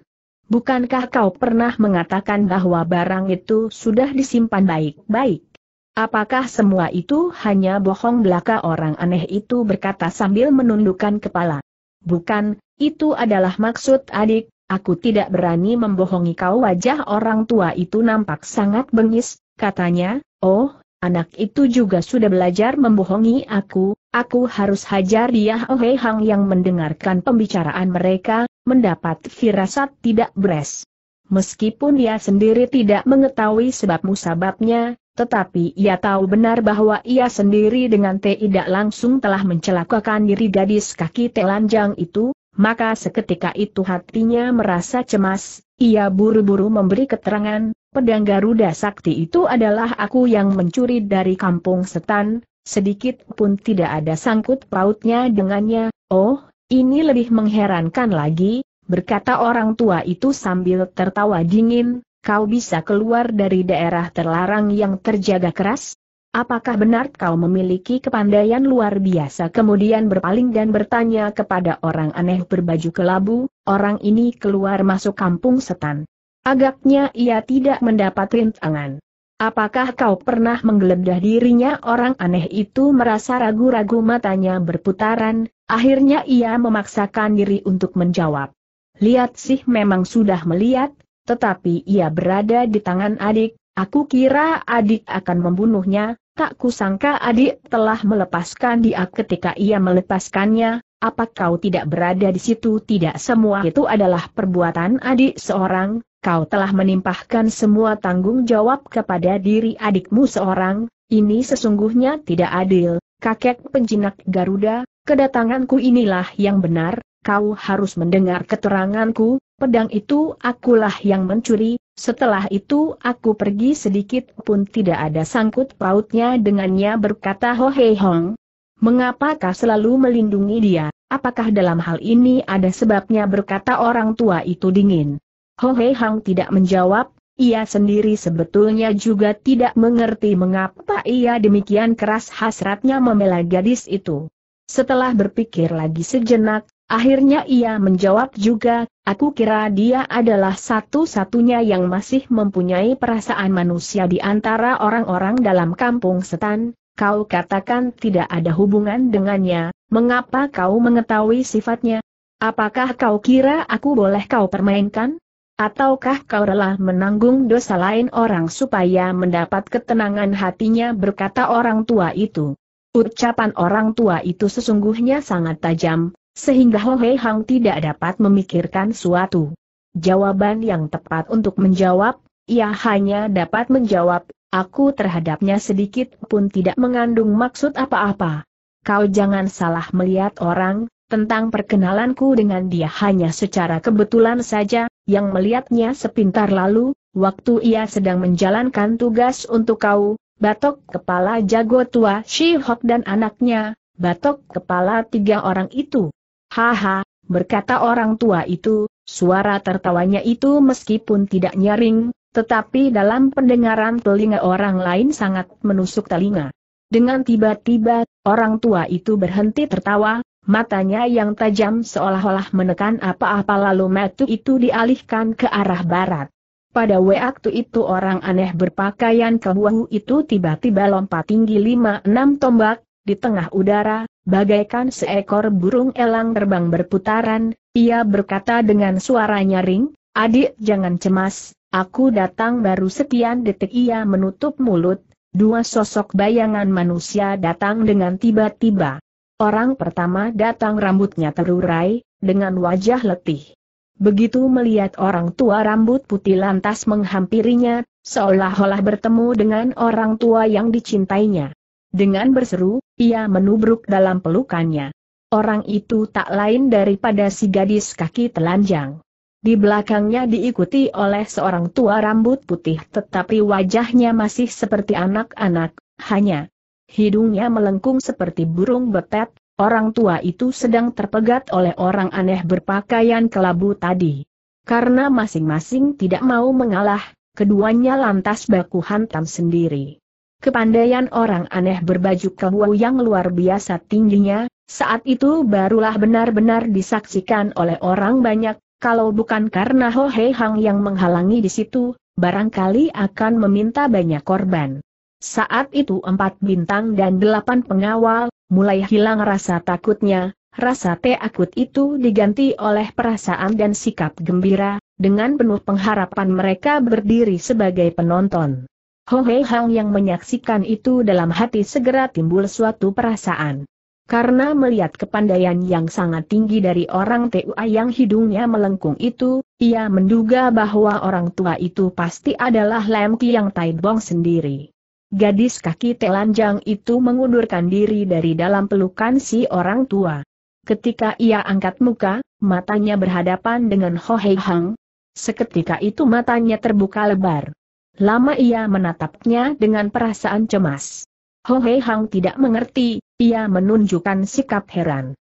Bukankah kau pernah mengatakan bahwa barang itu sudah disimpan baik-baik? Apakah semua itu hanya bohong belaka orang aneh itu berkata sambil menundukkan kepala? Bukan, itu adalah maksud adik, aku tidak berani membohongi kau wajah orang tua itu nampak sangat bengis, katanya, oh, anak itu juga sudah belajar membohongi aku, aku harus hajar dia Ohe Hang yang mendengarkan pembicaraan mereka, mendapat firasat tidak beres. Meskipun ia sendiri tidak mengetahui sebab musababnya, tetapi ia tahu benar bahwa ia sendiri dengan tidak langsung telah mencelakakan diri gadis kaki telanjang itu, maka seketika itu hatinya merasa cemas, ia buru-buru memberi keterangan, pedang Garuda Sakti itu adalah aku yang mencuri dari kampung setan, sedikit pun tidak ada sangkut pautnya dengannya, oh, ini lebih mengherankan lagi, berkata orang tua itu sambil tertawa dingin, kau bisa keluar dari daerah terlarang yang terjaga keras? Apakah benar kau memiliki kepandaian luar biasa kemudian berpaling dan bertanya kepada orang aneh berbaju kelabu, orang ini keluar masuk kampung setan. Agaknya ia tidak mendapat rintangan. Apakah kau pernah menggeledah dirinya orang aneh itu merasa ragu-ragu matanya berputaran, Akhirnya ia memaksakan diri untuk menjawab. Lihat sih memang sudah melihat, tetapi ia berada di tangan adik, aku kira adik akan membunuhnya, tak kusangka adik telah melepaskan dia ketika ia melepaskannya, apa kau tidak berada di situ tidak semua itu adalah perbuatan adik seorang, kau telah menimpahkan semua tanggung jawab kepada diri adikmu seorang, ini sesungguhnya tidak adil, kakek penjinak Garuda, Kedatanganku inilah yang benar, kau harus mendengar keteranganku, pedang itu akulah yang mencuri, setelah itu aku pergi sedikit pun tidak ada sangkut pautnya dengannya berkata Ho Hei Hong. Mengapakah selalu melindungi dia, apakah dalam hal ini ada sebabnya berkata orang tua itu dingin. Ho Hei Hong tidak menjawab, ia sendiri sebetulnya juga tidak mengerti mengapa ia demikian keras hasratnya membela gadis itu. Setelah berpikir lagi sejenak, akhirnya ia menjawab juga, aku kira dia adalah satu-satunya yang masih mempunyai perasaan manusia di antara orang-orang dalam kampung setan, kau katakan tidak ada hubungan dengannya, mengapa kau mengetahui sifatnya? Apakah kau kira aku boleh kau permainkan? Ataukah kau rela menanggung dosa lain orang supaya mendapat ketenangan hatinya berkata orang tua itu? Ucapan orang tua itu sesungguhnya sangat tajam, sehingga Ho Hei Hang tidak dapat memikirkan suatu jawaban yang tepat untuk menjawab, ia hanya dapat menjawab, aku terhadapnya sedikit pun tidak mengandung maksud apa-apa. Kau jangan salah melihat orang, tentang perkenalanku dengan dia hanya secara kebetulan saja, yang melihatnya sepintar lalu, waktu ia sedang menjalankan tugas untuk kau, batok kepala jago tua Shi Hok dan anaknya, batok kepala tiga orang itu. Haha, berkata orang tua itu, suara tertawanya itu meskipun tidak nyaring, tetapi dalam pendengaran telinga orang lain sangat menusuk telinga. Dengan tiba-tiba, orang tua itu berhenti tertawa, matanya yang tajam seolah-olah menekan apa-apa lalu metu itu dialihkan ke arah barat. Pada waktu itu orang aneh berpakaian kebuahu itu tiba-tiba lompat tinggi lima enam tombak, di tengah udara, bagaikan seekor burung elang terbang berputaran, ia berkata dengan suara nyaring, adik jangan cemas, aku datang baru sekian detik ia menutup mulut, dua sosok bayangan manusia datang dengan tiba-tiba. Orang pertama datang rambutnya terurai, dengan wajah letih. Begitu melihat orang tua rambut putih lantas menghampirinya, seolah-olah bertemu dengan orang tua yang dicintainya. Dengan berseru, ia menubruk dalam pelukannya. Orang itu tak lain daripada si gadis kaki telanjang. Di belakangnya diikuti oleh seorang tua rambut putih tetapi wajahnya masih seperti anak-anak, hanya hidungnya melengkung seperti burung betet, Orang tua itu sedang terpegat oleh orang aneh berpakaian kelabu tadi. Karena masing-masing tidak mau mengalah, keduanya lantas baku hantam sendiri. Kepandaian orang aneh berbaju kelabu yang luar biasa tingginya, saat itu barulah benar-benar disaksikan oleh orang banyak, kalau bukan karena Ho Hei Hang yang menghalangi di situ, barangkali akan meminta banyak korban. Saat itu empat bintang dan delapan pengawal, mulai hilang rasa takutnya, rasa takut itu diganti oleh perasaan dan sikap gembira, dengan penuh pengharapan mereka berdiri sebagai penonton. Ho Hei Hang yang menyaksikan itu dalam hati segera timbul suatu perasaan. Karena melihat kepandaian yang sangat tinggi dari orang TUA yang hidungnya melengkung itu, ia menduga bahwa orang tua itu pasti adalah Lam Kiang Tai Bong sendiri. Gadis kaki telanjang itu mengundurkan diri dari dalam pelukan si orang tua. Ketika ia angkat muka, matanya berhadapan dengan Ho Hei Hang. Seketika itu matanya terbuka lebar. Lama ia menatapnya dengan perasaan cemas. Ho Hei Hang tidak mengerti, ia menunjukkan sikap heran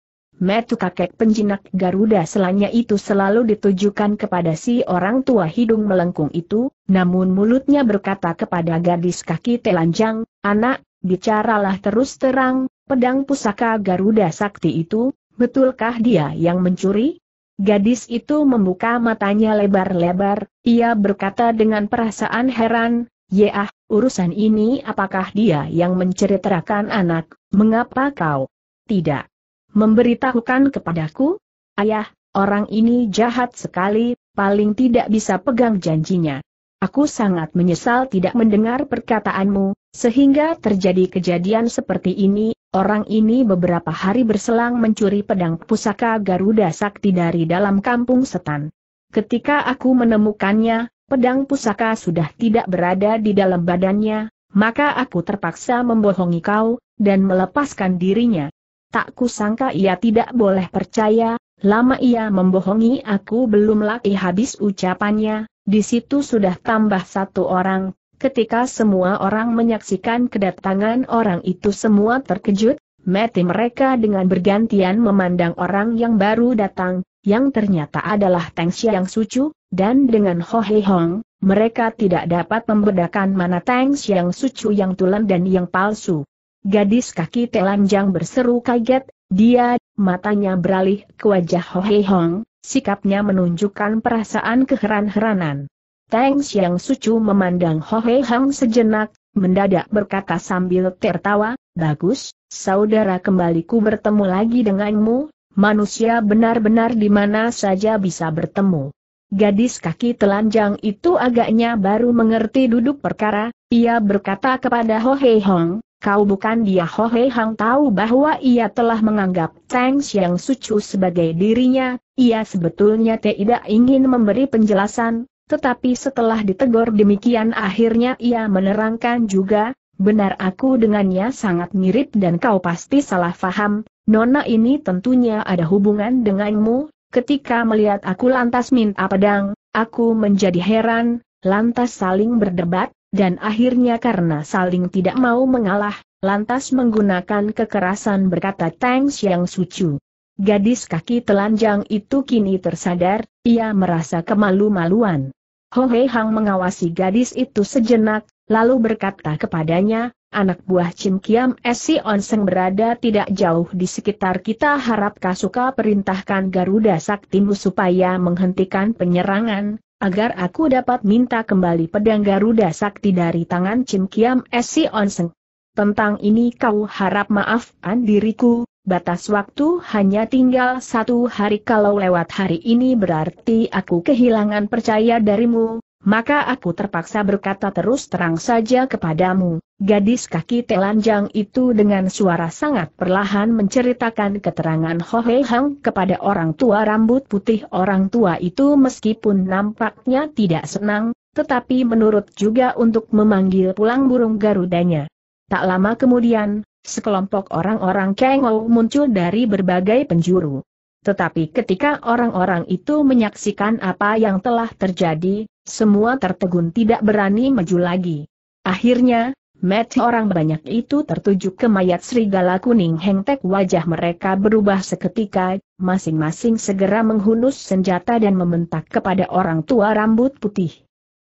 metu kakek penjinak Garuda selanya itu selalu ditujukan kepada si orang tua hidung melengkung itu, namun mulutnya berkata kepada gadis kaki telanjang, anak, bicaralah terus terang, pedang pusaka Garuda Sakti itu, betulkah dia yang mencuri? Gadis itu membuka matanya lebar-lebar, ia berkata dengan perasaan heran, ya, urusan ini apakah dia yang menceritakan anak, mengapa kau? Tidak memberitahukan kepadaku? Ayah, orang ini jahat sekali, paling tidak bisa pegang janjinya. Aku sangat menyesal tidak mendengar perkataanmu, sehingga terjadi kejadian seperti ini, orang ini beberapa hari berselang mencuri pedang pusaka Garuda Sakti dari dalam kampung setan. Ketika aku menemukannya, pedang pusaka sudah tidak berada di dalam badannya, maka aku terpaksa membohongi kau, dan melepaskan dirinya. Tak kusangka ia tidak boleh percaya, lama ia membohongi aku belum lagi habis ucapannya, di situ sudah tambah satu orang, ketika semua orang menyaksikan kedatangan orang itu semua terkejut, mati mereka dengan bergantian memandang orang yang baru datang, yang ternyata adalah Teng yang Sucu, dan dengan Ho He Hong, mereka tidak dapat membedakan mana Teng yang Sucu yang tulen dan yang palsu. Gadis kaki telanjang berseru kaget, dia, matanya beralih ke wajah Ho Hei Hong, sikapnya menunjukkan perasaan keheran-heranan. Teng Xiang Sucu memandang Ho Hei Hong sejenak, mendadak berkata sambil tertawa, Bagus, saudara kembaliku bertemu lagi denganmu, manusia benar-benar di mana saja bisa bertemu. Gadis kaki telanjang itu agaknya baru mengerti duduk perkara, ia berkata kepada Ho Hei Hong, Kau bukan dia Ho Hei Hang tahu bahwa ia telah menganggap Tang Xiang Sucu sebagai dirinya, ia sebetulnya tidak ingin memberi penjelasan, tetapi setelah ditegur demikian akhirnya ia menerangkan juga, benar aku dengannya sangat mirip dan kau pasti salah faham, nona ini tentunya ada hubungan denganmu, ketika melihat aku lantas minta pedang, aku menjadi heran, lantas saling berdebat, dan akhirnya karena saling tidak mau mengalah, lantas menggunakan kekerasan berkata Tang Xiang Sucu. Gadis kaki telanjang itu kini tersadar, ia merasa kemalu-maluan. Ho Hei Hang mengawasi gadis itu sejenak, lalu berkata kepadanya, anak buah Chim Kiam eh, Si Onseng berada tidak jauh di sekitar kita harap Kasuka perintahkan Garuda Saktimu supaya menghentikan penyerangan, agar aku dapat minta kembali pedang Garuda Sakti dari tangan Cim Kiam Si Onseng. Tentang ini kau harap maafkan diriku, batas waktu hanya tinggal satu hari kalau lewat hari ini berarti aku kehilangan percaya darimu, maka aku terpaksa berkata terus terang saja kepadamu, gadis kaki telanjang itu dengan suara sangat perlahan menceritakan keterangan Ho Hang kepada orang tua rambut putih orang tua itu meskipun nampaknya tidak senang, tetapi menurut juga untuk memanggil pulang burung garudanya. Tak lama kemudian, sekelompok orang-orang Kengou muncul dari berbagai penjuru. Tetapi ketika orang-orang itu menyaksikan apa yang telah terjadi, semua tertegun tidak berani maju lagi. Akhirnya, mata orang banyak itu tertuju ke mayat serigala kuning hengtek wajah mereka berubah seketika, masing-masing segera menghunus senjata dan membentak kepada orang tua rambut putih.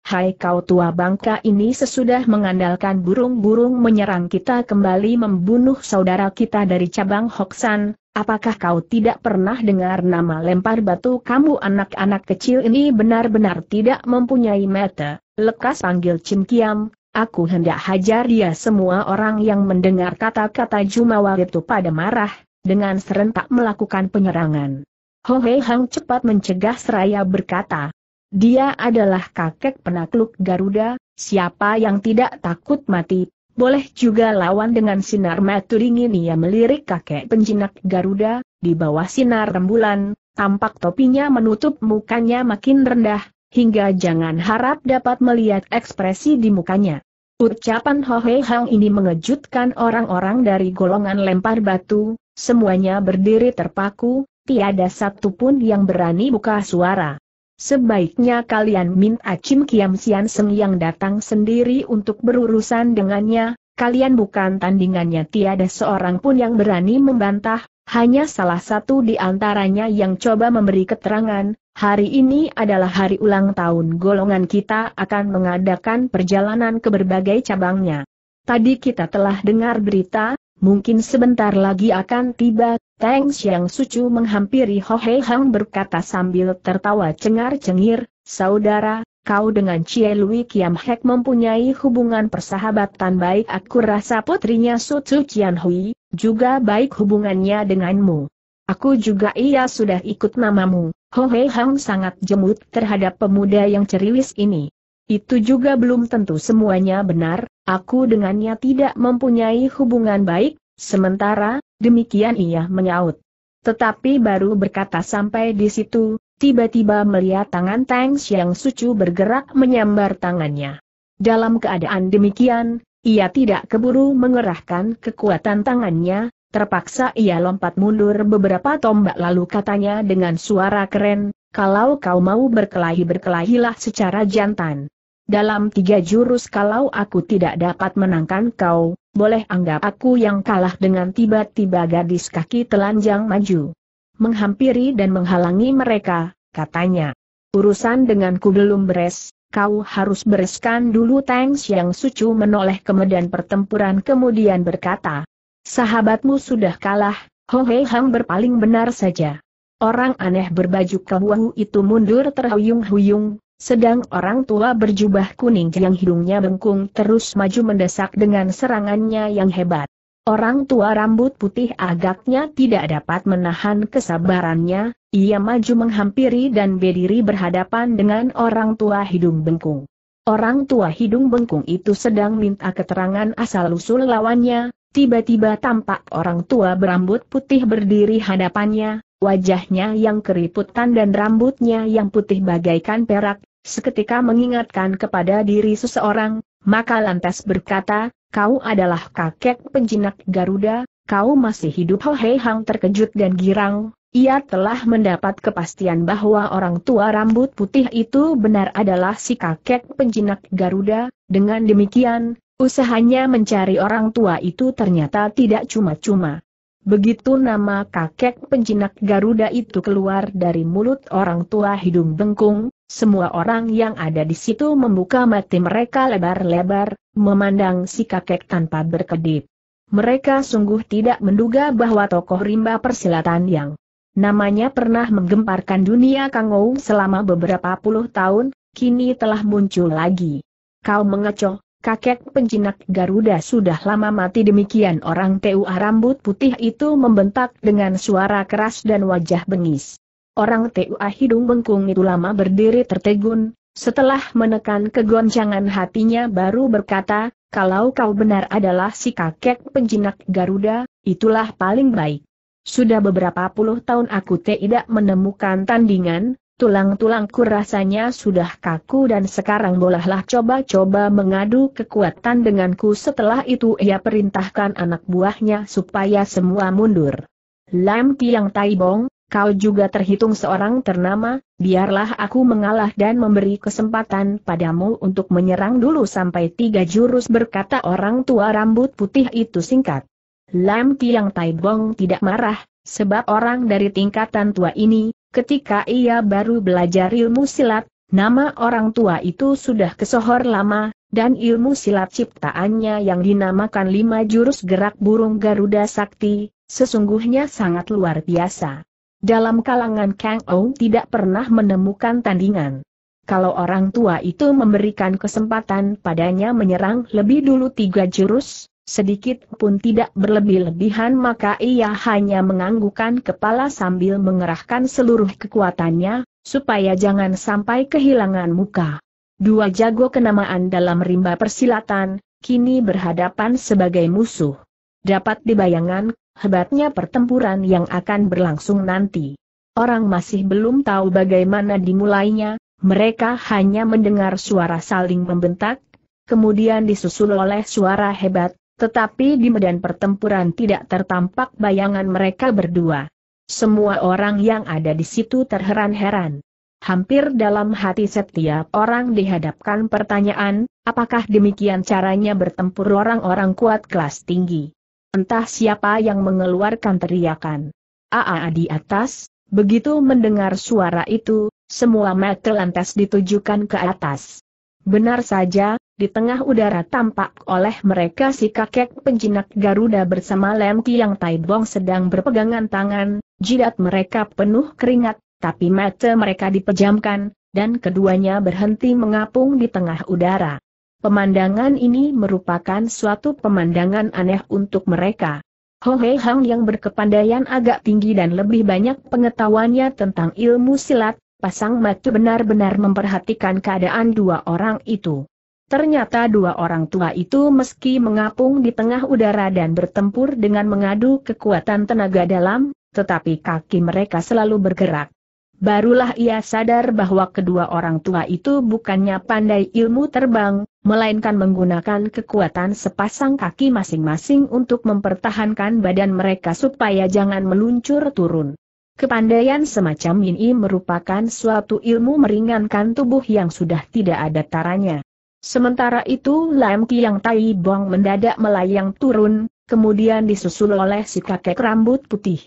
Hai kau tua bangka ini sesudah mengandalkan burung-burung menyerang kita kembali membunuh saudara kita dari cabang Hoksan, apakah kau tidak pernah dengar nama lempar batu kamu anak-anak kecil ini benar-benar tidak mempunyai mata, lekas panggil Chin Kiam, aku hendak hajar dia semua orang yang mendengar kata-kata Jumawa itu pada marah, dengan serentak melakukan penyerangan. Ho Hei Hang cepat mencegah seraya berkata, dia adalah kakek penakluk Garuda, siapa yang tidak takut mati, boleh juga lawan dengan sinar mata dingin ia melirik kakek penjinak Garuda, di bawah sinar rembulan, tampak topinya menutup mukanya makin rendah, hingga jangan harap dapat melihat ekspresi di mukanya. Ucapan Hohe Hang ini mengejutkan orang-orang dari golongan lempar batu, semuanya berdiri terpaku, tiada satu pun yang berani buka suara. Sebaiknya kalian minta Cim Kiam Sian Seng yang datang sendiri untuk berurusan dengannya, kalian bukan tandingannya tiada seorang pun yang berani membantah, hanya salah satu di antaranya yang coba memberi keterangan, hari ini adalah hari ulang tahun golongan kita akan mengadakan perjalanan ke berbagai cabangnya. Tadi kita telah dengar berita, mungkin sebentar lagi akan tiba, Teng Xiang Sucu menghampiri Ho Hei Hang berkata sambil tertawa cengar-cengir, Saudara, kau dengan Chie Lui Kiam Hek mempunyai hubungan persahabatan baik aku rasa putrinya Sucu Cian Hui, juga baik hubungannya denganmu. Aku juga ia sudah ikut namamu, Ho Hei Hang sangat jemut terhadap pemuda yang ceriwis ini. Itu juga belum tentu semuanya benar, aku dengannya tidak mempunyai hubungan baik, sementara, demikian ia menyaut. Tetapi baru berkata sampai di situ, tiba-tiba melihat tangan Tang Xiang Sucu bergerak menyambar tangannya. Dalam keadaan demikian, ia tidak keburu mengerahkan kekuatan tangannya, terpaksa ia lompat mundur beberapa tombak lalu katanya dengan suara keren, kalau kau mau berkelahi berkelahilah secara jantan. Dalam tiga jurus kalau aku tidak dapat menangkan kau, boleh anggap aku yang kalah dengan tiba-tiba gadis kaki telanjang maju. Menghampiri dan menghalangi mereka, katanya. Urusan denganku belum beres, kau harus bereskan dulu tanks Yang Sucu menoleh ke medan pertempuran kemudian berkata. Sahabatmu sudah kalah, Ho Hei Hang berpaling benar saja. Orang aneh berbaju kebuahu itu mundur terhuyung-huyung, sedang orang tua berjubah kuning yang hidungnya bengkung terus maju mendesak dengan serangannya yang hebat. Orang tua rambut putih agaknya tidak dapat menahan kesabarannya, ia maju menghampiri dan berdiri berhadapan dengan orang tua hidung bengkung. Orang tua hidung bengkung itu sedang minta keterangan asal-usul lawannya, tiba-tiba tampak orang tua berambut putih berdiri hadapannya, Wajahnya yang keriputan dan rambutnya yang putih bagaikan perak Seketika mengingatkan kepada diri seseorang, maka lantas berkata, kau adalah kakek penjinak Garuda, kau masih hidup Ho Hei Hang terkejut dan girang, ia telah mendapat kepastian bahwa orang tua rambut putih itu benar adalah si kakek penjinak Garuda, dengan demikian, usahanya mencari orang tua itu ternyata tidak cuma-cuma. Begitu nama kakek penjinak Garuda itu keluar dari mulut orang tua hidung bengkung, semua orang yang ada di situ membuka mati mereka lebar-lebar, memandang si kakek tanpa berkedip. Mereka sungguh tidak menduga bahwa tokoh rimba persilatan yang namanya pernah menggemparkan dunia Kangou selama beberapa puluh tahun, kini telah muncul lagi. Kau mengecoh, kakek penjinak Garuda sudah lama mati demikian orang TUA rambut putih itu membentak dengan suara keras dan wajah bengis. Orang TUA hidung bengkung itu lama berdiri tertegun, setelah menekan kegoncangan hatinya baru berkata, kalau kau benar adalah si kakek penjinak Garuda, itulah paling baik. Sudah beberapa puluh tahun aku tidak menemukan tandingan, tulang-tulangku rasanya sudah kaku dan sekarang bolehlah coba-coba mengadu kekuatan denganku setelah itu ia perintahkan anak buahnya supaya semua mundur. Lam Tiang Taibong, Kau juga terhitung seorang ternama, biarlah aku mengalah dan memberi kesempatan padamu untuk menyerang dulu sampai tiga jurus berkata orang tua rambut putih itu singkat. Lam Tiang Tai Bong tidak marah, sebab orang dari tingkatan tua ini, ketika ia baru belajar ilmu silat, nama orang tua itu sudah kesohor lama, dan ilmu silat ciptaannya yang dinamakan lima jurus gerak burung Garuda Sakti, sesungguhnya sangat luar biasa. Dalam kalangan Kang Ou tidak pernah menemukan tandingan. Kalau orang tua itu memberikan kesempatan padanya menyerang lebih dulu tiga jurus, sedikit pun tidak berlebih-lebihan maka ia hanya menganggukkan kepala sambil mengerahkan seluruh kekuatannya, supaya jangan sampai kehilangan muka. Dua jago kenamaan dalam rimba persilatan, kini berhadapan sebagai musuh. Dapat dibayangkan hebatnya pertempuran yang akan berlangsung nanti. Orang masih belum tahu bagaimana dimulainya, mereka hanya mendengar suara saling membentak, kemudian disusul oleh suara hebat, tetapi di medan pertempuran tidak tertampak bayangan mereka berdua. Semua orang yang ada di situ terheran-heran. Hampir dalam hati setiap orang dihadapkan pertanyaan, apakah demikian caranya bertempur orang-orang kuat kelas tinggi? Entah siapa yang mengeluarkan teriakan. Aa di atas, begitu mendengar suara itu, semua mata lantas ditujukan ke atas. Benar saja, di tengah udara tampak oleh mereka si kakek penjinak Garuda bersama Lemki yang Bong sedang berpegangan tangan, jidat mereka penuh keringat, tapi mata mereka dipejamkan, dan keduanya berhenti mengapung di tengah udara. Pemandangan ini merupakan suatu pemandangan aneh untuk mereka. Ho Hei Hang yang berkepandaian agak tinggi dan lebih banyak pengetahuannya tentang ilmu silat, pasang mata benar-benar memperhatikan keadaan dua orang itu. Ternyata dua orang tua itu meski mengapung di tengah udara dan bertempur dengan mengadu kekuatan tenaga dalam, tetapi kaki mereka selalu bergerak. Barulah ia sadar bahwa kedua orang tua itu bukannya pandai ilmu terbang, melainkan menggunakan kekuatan sepasang kaki masing-masing untuk mempertahankan badan mereka supaya jangan meluncur turun. Kepandaian semacam ini merupakan suatu ilmu meringankan tubuh yang sudah tidak ada taranya. Sementara itu Lam Kiang Tai Bong mendadak melayang turun, kemudian disusul oleh si kakek rambut putih.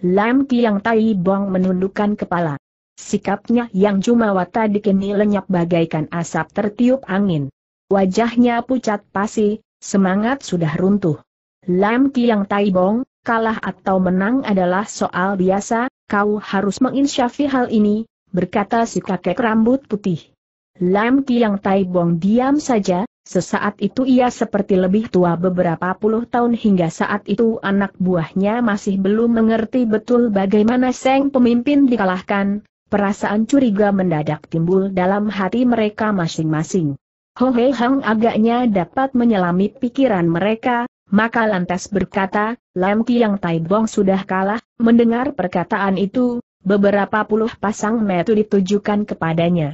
Lam Kiang Tai Bong menundukkan kepala. Sikapnya yang jumawa tadi kini lenyap bagaikan asap tertiup angin. Wajahnya pucat pasi, semangat sudah runtuh. Lam Kiang Tai Bong, kalah atau menang adalah soal biasa, kau harus menginsyafi hal ini, berkata si kakek rambut putih. Lam Kiang Tai Bong diam saja, Sesaat itu ia seperti lebih tua beberapa puluh tahun hingga saat itu anak buahnya masih belum mengerti betul bagaimana Seng pemimpin dikalahkan, perasaan curiga mendadak timbul dalam hati mereka masing-masing. Ho Hei Hang agaknya dapat menyelami pikiran mereka, maka lantas berkata, Lam Kiang Tai Bong sudah kalah, mendengar perkataan itu, beberapa puluh pasang mata ditujukan kepadanya.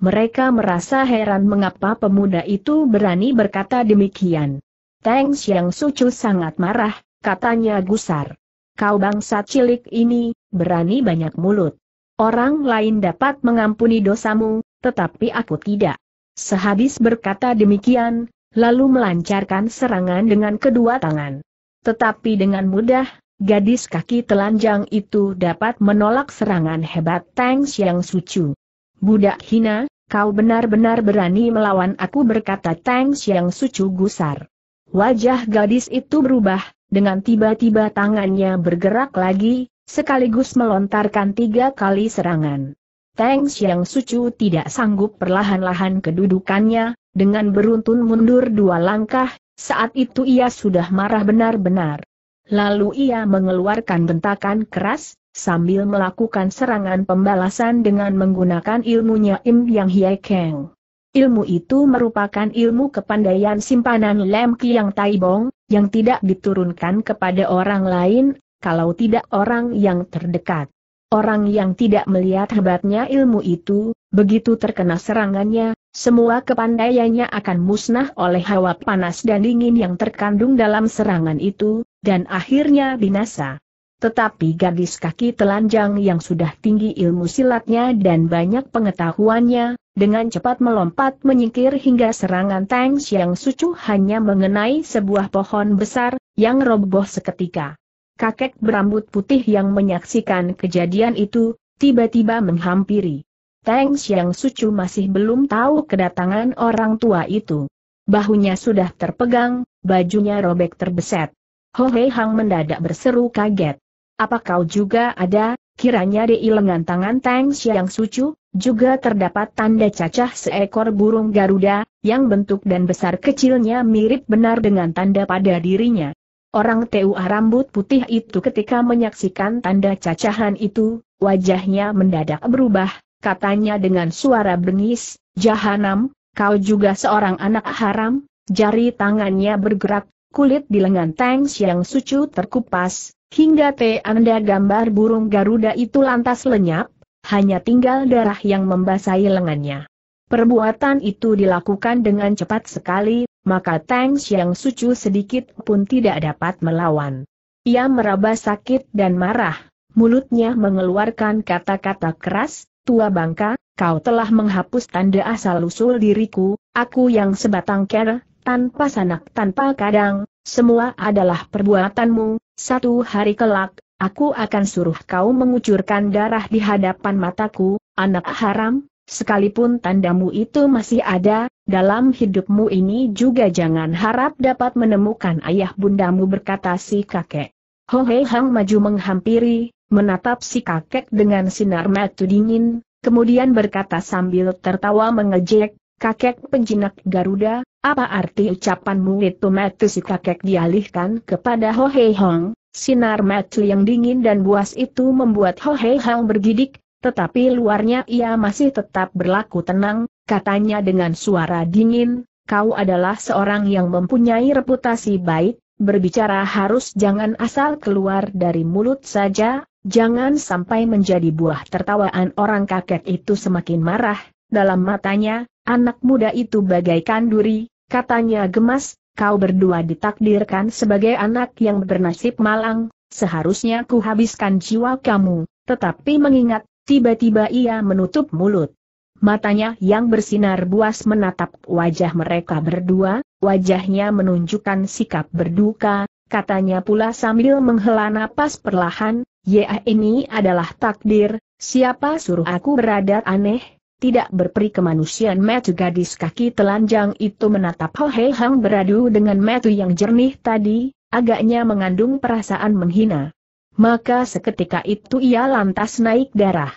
Mereka merasa heran mengapa pemuda itu berani berkata demikian. Teng Xiang Sucu sangat marah, katanya gusar. Kau bangsa cilik ini, berani banyak mulut. Orang lain dapat mengampuni dosamu, tetapi aku tidak. Sehabis berkata demikian, lalu melancarkan serangan dengan kedua tangan. Tetapi dengan mudah, gadis kaki telanjang itu dapat menolak serangan hebat Tang Xiang Sucu. Budak hina, Kau benar-benar berani melawan aku berkata Tang Xiang Sucu gusar. Wajah gadis itu berubah, dengan tiba-tiba tangannya bergerak lagi, sekaligus melontarkan tiga kali serangan. Tang Xiang Sucu tidak sanggup perlahan-lahan kedudukannya, dengan beruntun mundur dua langkah, saat itu ia sudah marah benar-benar. Lalu ia mengeluarkan bentakan keras, sambil melakukan serangan pembalasan dengan menggunakan ilmunya Im Yang Hye Kang. Ilmu itu merupakan ilmu kepandaian simpanan Lem Kiang Taibong, yang tidak diturunkan kepada orang lain, kalau tidak orang yang terdekat. Orang yang tidak melihat hebatnya ilmu itu, begitu terkena serangannya, semua kepandaiannya akan musnah oleh hawa panas dan dingin yang terkandung dalam serangan itu, dan akhirnya binasa. Tetapi gadis kaki telanjang yang sudah tinggi ilmu silatnya dan banyak pengetahuannya, dengan cepat melompat menyingkir hingga serangan Tang Xiang Sucu hanya mengenai sebuah pohon besar, yang roboh seketika. Kakek berambut putih yang menyaksikan kejadian itu, tiba-tiba menghampiri. Tang Xiang Sucu masih belum tahu kedatangan orang tua itu. Bahunya sudah terpegang, bajunya robek terbeset. Ho Hei Hang mendadak berseru kaget. Apa kau juga ada, kiranya di lengan tangan Tang yang Sucu, juga terdapat tanda cacah seekor burung Garuda, yang bentuk dan besar kecilnya mirip benar dengan tanda pada dirinya. Orang Tua ah rambut putih itu ketika menyaksikan tanda cacahan itu, wajahnya mendadak berubah, katanya dengan suara bengis, Jahanam, kau juga seorang anak haram, jari tangannya bergerak, kulit di lengan Tang Xiang Sucu terkupas, Hingga Anda gambar burung Garuda itu lantas lenyap, hanya tinggal darah yang membasahi lengannya. Perbuatan itu dilakukan dengan cepat sekali, maka Tang Xiang Sucu sedikit pun tidak dapat melawan. Ia meraba sakit dan marah, mulutnya mengeluarkan kata-kata keras, tua bangka, kau telah menghapus tanda asal-usul diriku, aku yang sebatang ker, tanpa sanak tanpa kadang, semua adalah perbuatanmu, satu hari kelak, aku akan suruh kau mengucurkan darah di hadapan mataku, anak haram, sekalipun tandamu itu masih ada, dalam hidupmu ini juga jangan harap dapat menemukan ayah bundamu berkata si kakek. Ho Hei Hang maju menghampiri, menatap si kakek dengan sinar mata dingin, kemudian berkata sambil tertawa mengejek, kakek penjinak Garuda, apa arti ucapanmu itu metu si kakek dialihkan kepada Ho Hei Hong? Sinar metu yang dingin dan buas itu membuat Ho Hei Hong bergidik, tetapi luarnya ia masih tetap berlaku tenang, katanya dengan suara dingin, kau adalah seorang yang mempunyai reputasi baik, berbicara harus jangan asal keluar dari mulut saja, jangan sampai menjadi buah tertawaan orang kakek itu semakin marah, dalam matanya, anak muda itu bagaikan duri, katanya gemas, kau berdua ditakdirkan sebagai anak yang bernasib malang, seharusnya ku habiskan jiwa kamu, tetapi mengingat, tiba-tiba ia menutup mulut. Matanya yang bersinar buas menatap wajah mereka berdua, wajahnya menunjukkan sikap berduka, katanya pula sambil menghela napas perlahan, ya ini adalah takdir, siapa suruh aku berada aneh, tidak berperi kemanusiaan metu gadis kaki telanjang itu menatap Ho Hei Hang beradu dengan metu yang jernih tadi, agaknya mengandung perasaan menghina. Maka seketika itu ia lantas naik darah.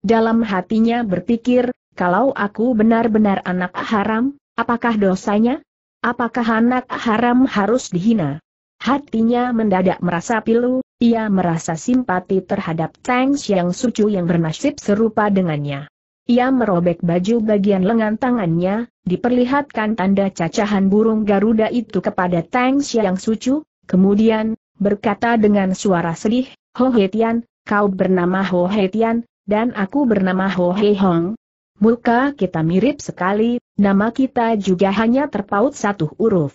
Dalam hatinya berpikir, kalau aku benar-benar anak haram, apakah dosanya? Apakah anak haram harus dihina? Hatinya mendadak merasa pilu, ia merasa simpati terhadap Tang Xiang Sucu yang bernasib serupa dengannya. Ia merobek baju bagian lengan tangannya, diperlihatkan tanda cacahan burung Garuda itu kepada Tang yang Sucu, kemudian, berkata dengan suara sedih, Ho He Tian, kau bernama Ho He Tian, dan aku bernama Ho He Hong. Muka kita mirip sekali, nama kita juga hanya terpaut satu huruf.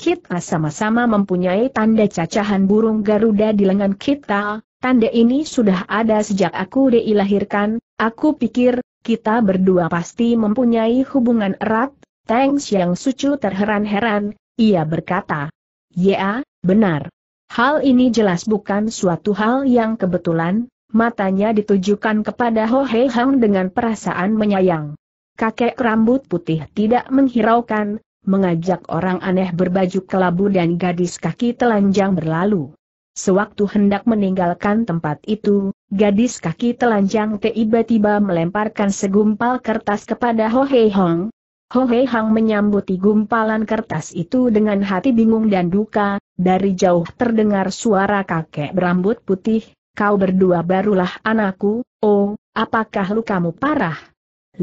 Kita sama-sama mempunyai tanda cacahan burung Garuda di lengan kita, tanda ini sudah ada sejak aku dilahirkan, aku pikir, kita berdua pasti mempunyai hubungan erat, Teng Xiang Sucu terheran-heran, ia berkata. Ya, benar. Hal ini jelas bukan suatu hal yang kebetulan, matanya ditujukan kepada Ho Hei Hang dengan perasaan menyayang. Kakek rambut putih tidak menghiraukan, mengajak orang aneh berbaju kelabu dan gadis kaki telanjang berlalu. Sewaktu hendak meninggalkan tempat itu, gadis kaki telanjang tiba-tiba melemparkan segumpal kertas kepada Ho Hei Hong. Ho Hei Hong menyambuti gumpalan kertas itu dengan hati bingung dan duka, dari jauh terdengar suara kakek berambut putih, kau berdua barulah anakku, oh, apakah lukamu parah?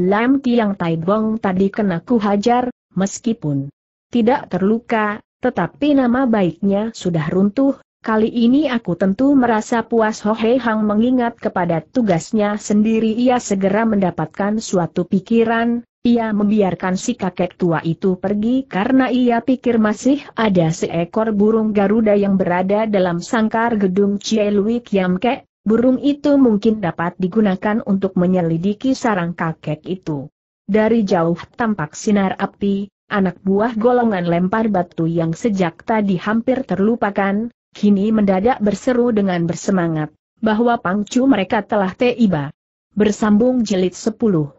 Lam Tiang Tai Bong tadi kena ku hajar, meskipun tidak terluka, tetapi nama baiknya sudah runtuh, Kali ini aku tentu merasa puas Ho Hei Hang mengingat kepada tugasnya sendiri ia segera mendapatkan suatu pikiran, ia membiarkan si kakek tua itu pergi karena ia pikir masih ada seekor burung Garuda yang berada dalam sangkar gedung Cielui Kiam Kek, burung itu mungkin dapat digunakan untuk menyelidiki sarang kakek itu. Dari jauh tampak sinar api, anak buah golongan lempar batu yang sejak tadi hampir terlupakan, kini mendadak berseru dengan bersemangat, bahwa pangcu mereka telah tiba. Bersambung jelit sepuluh.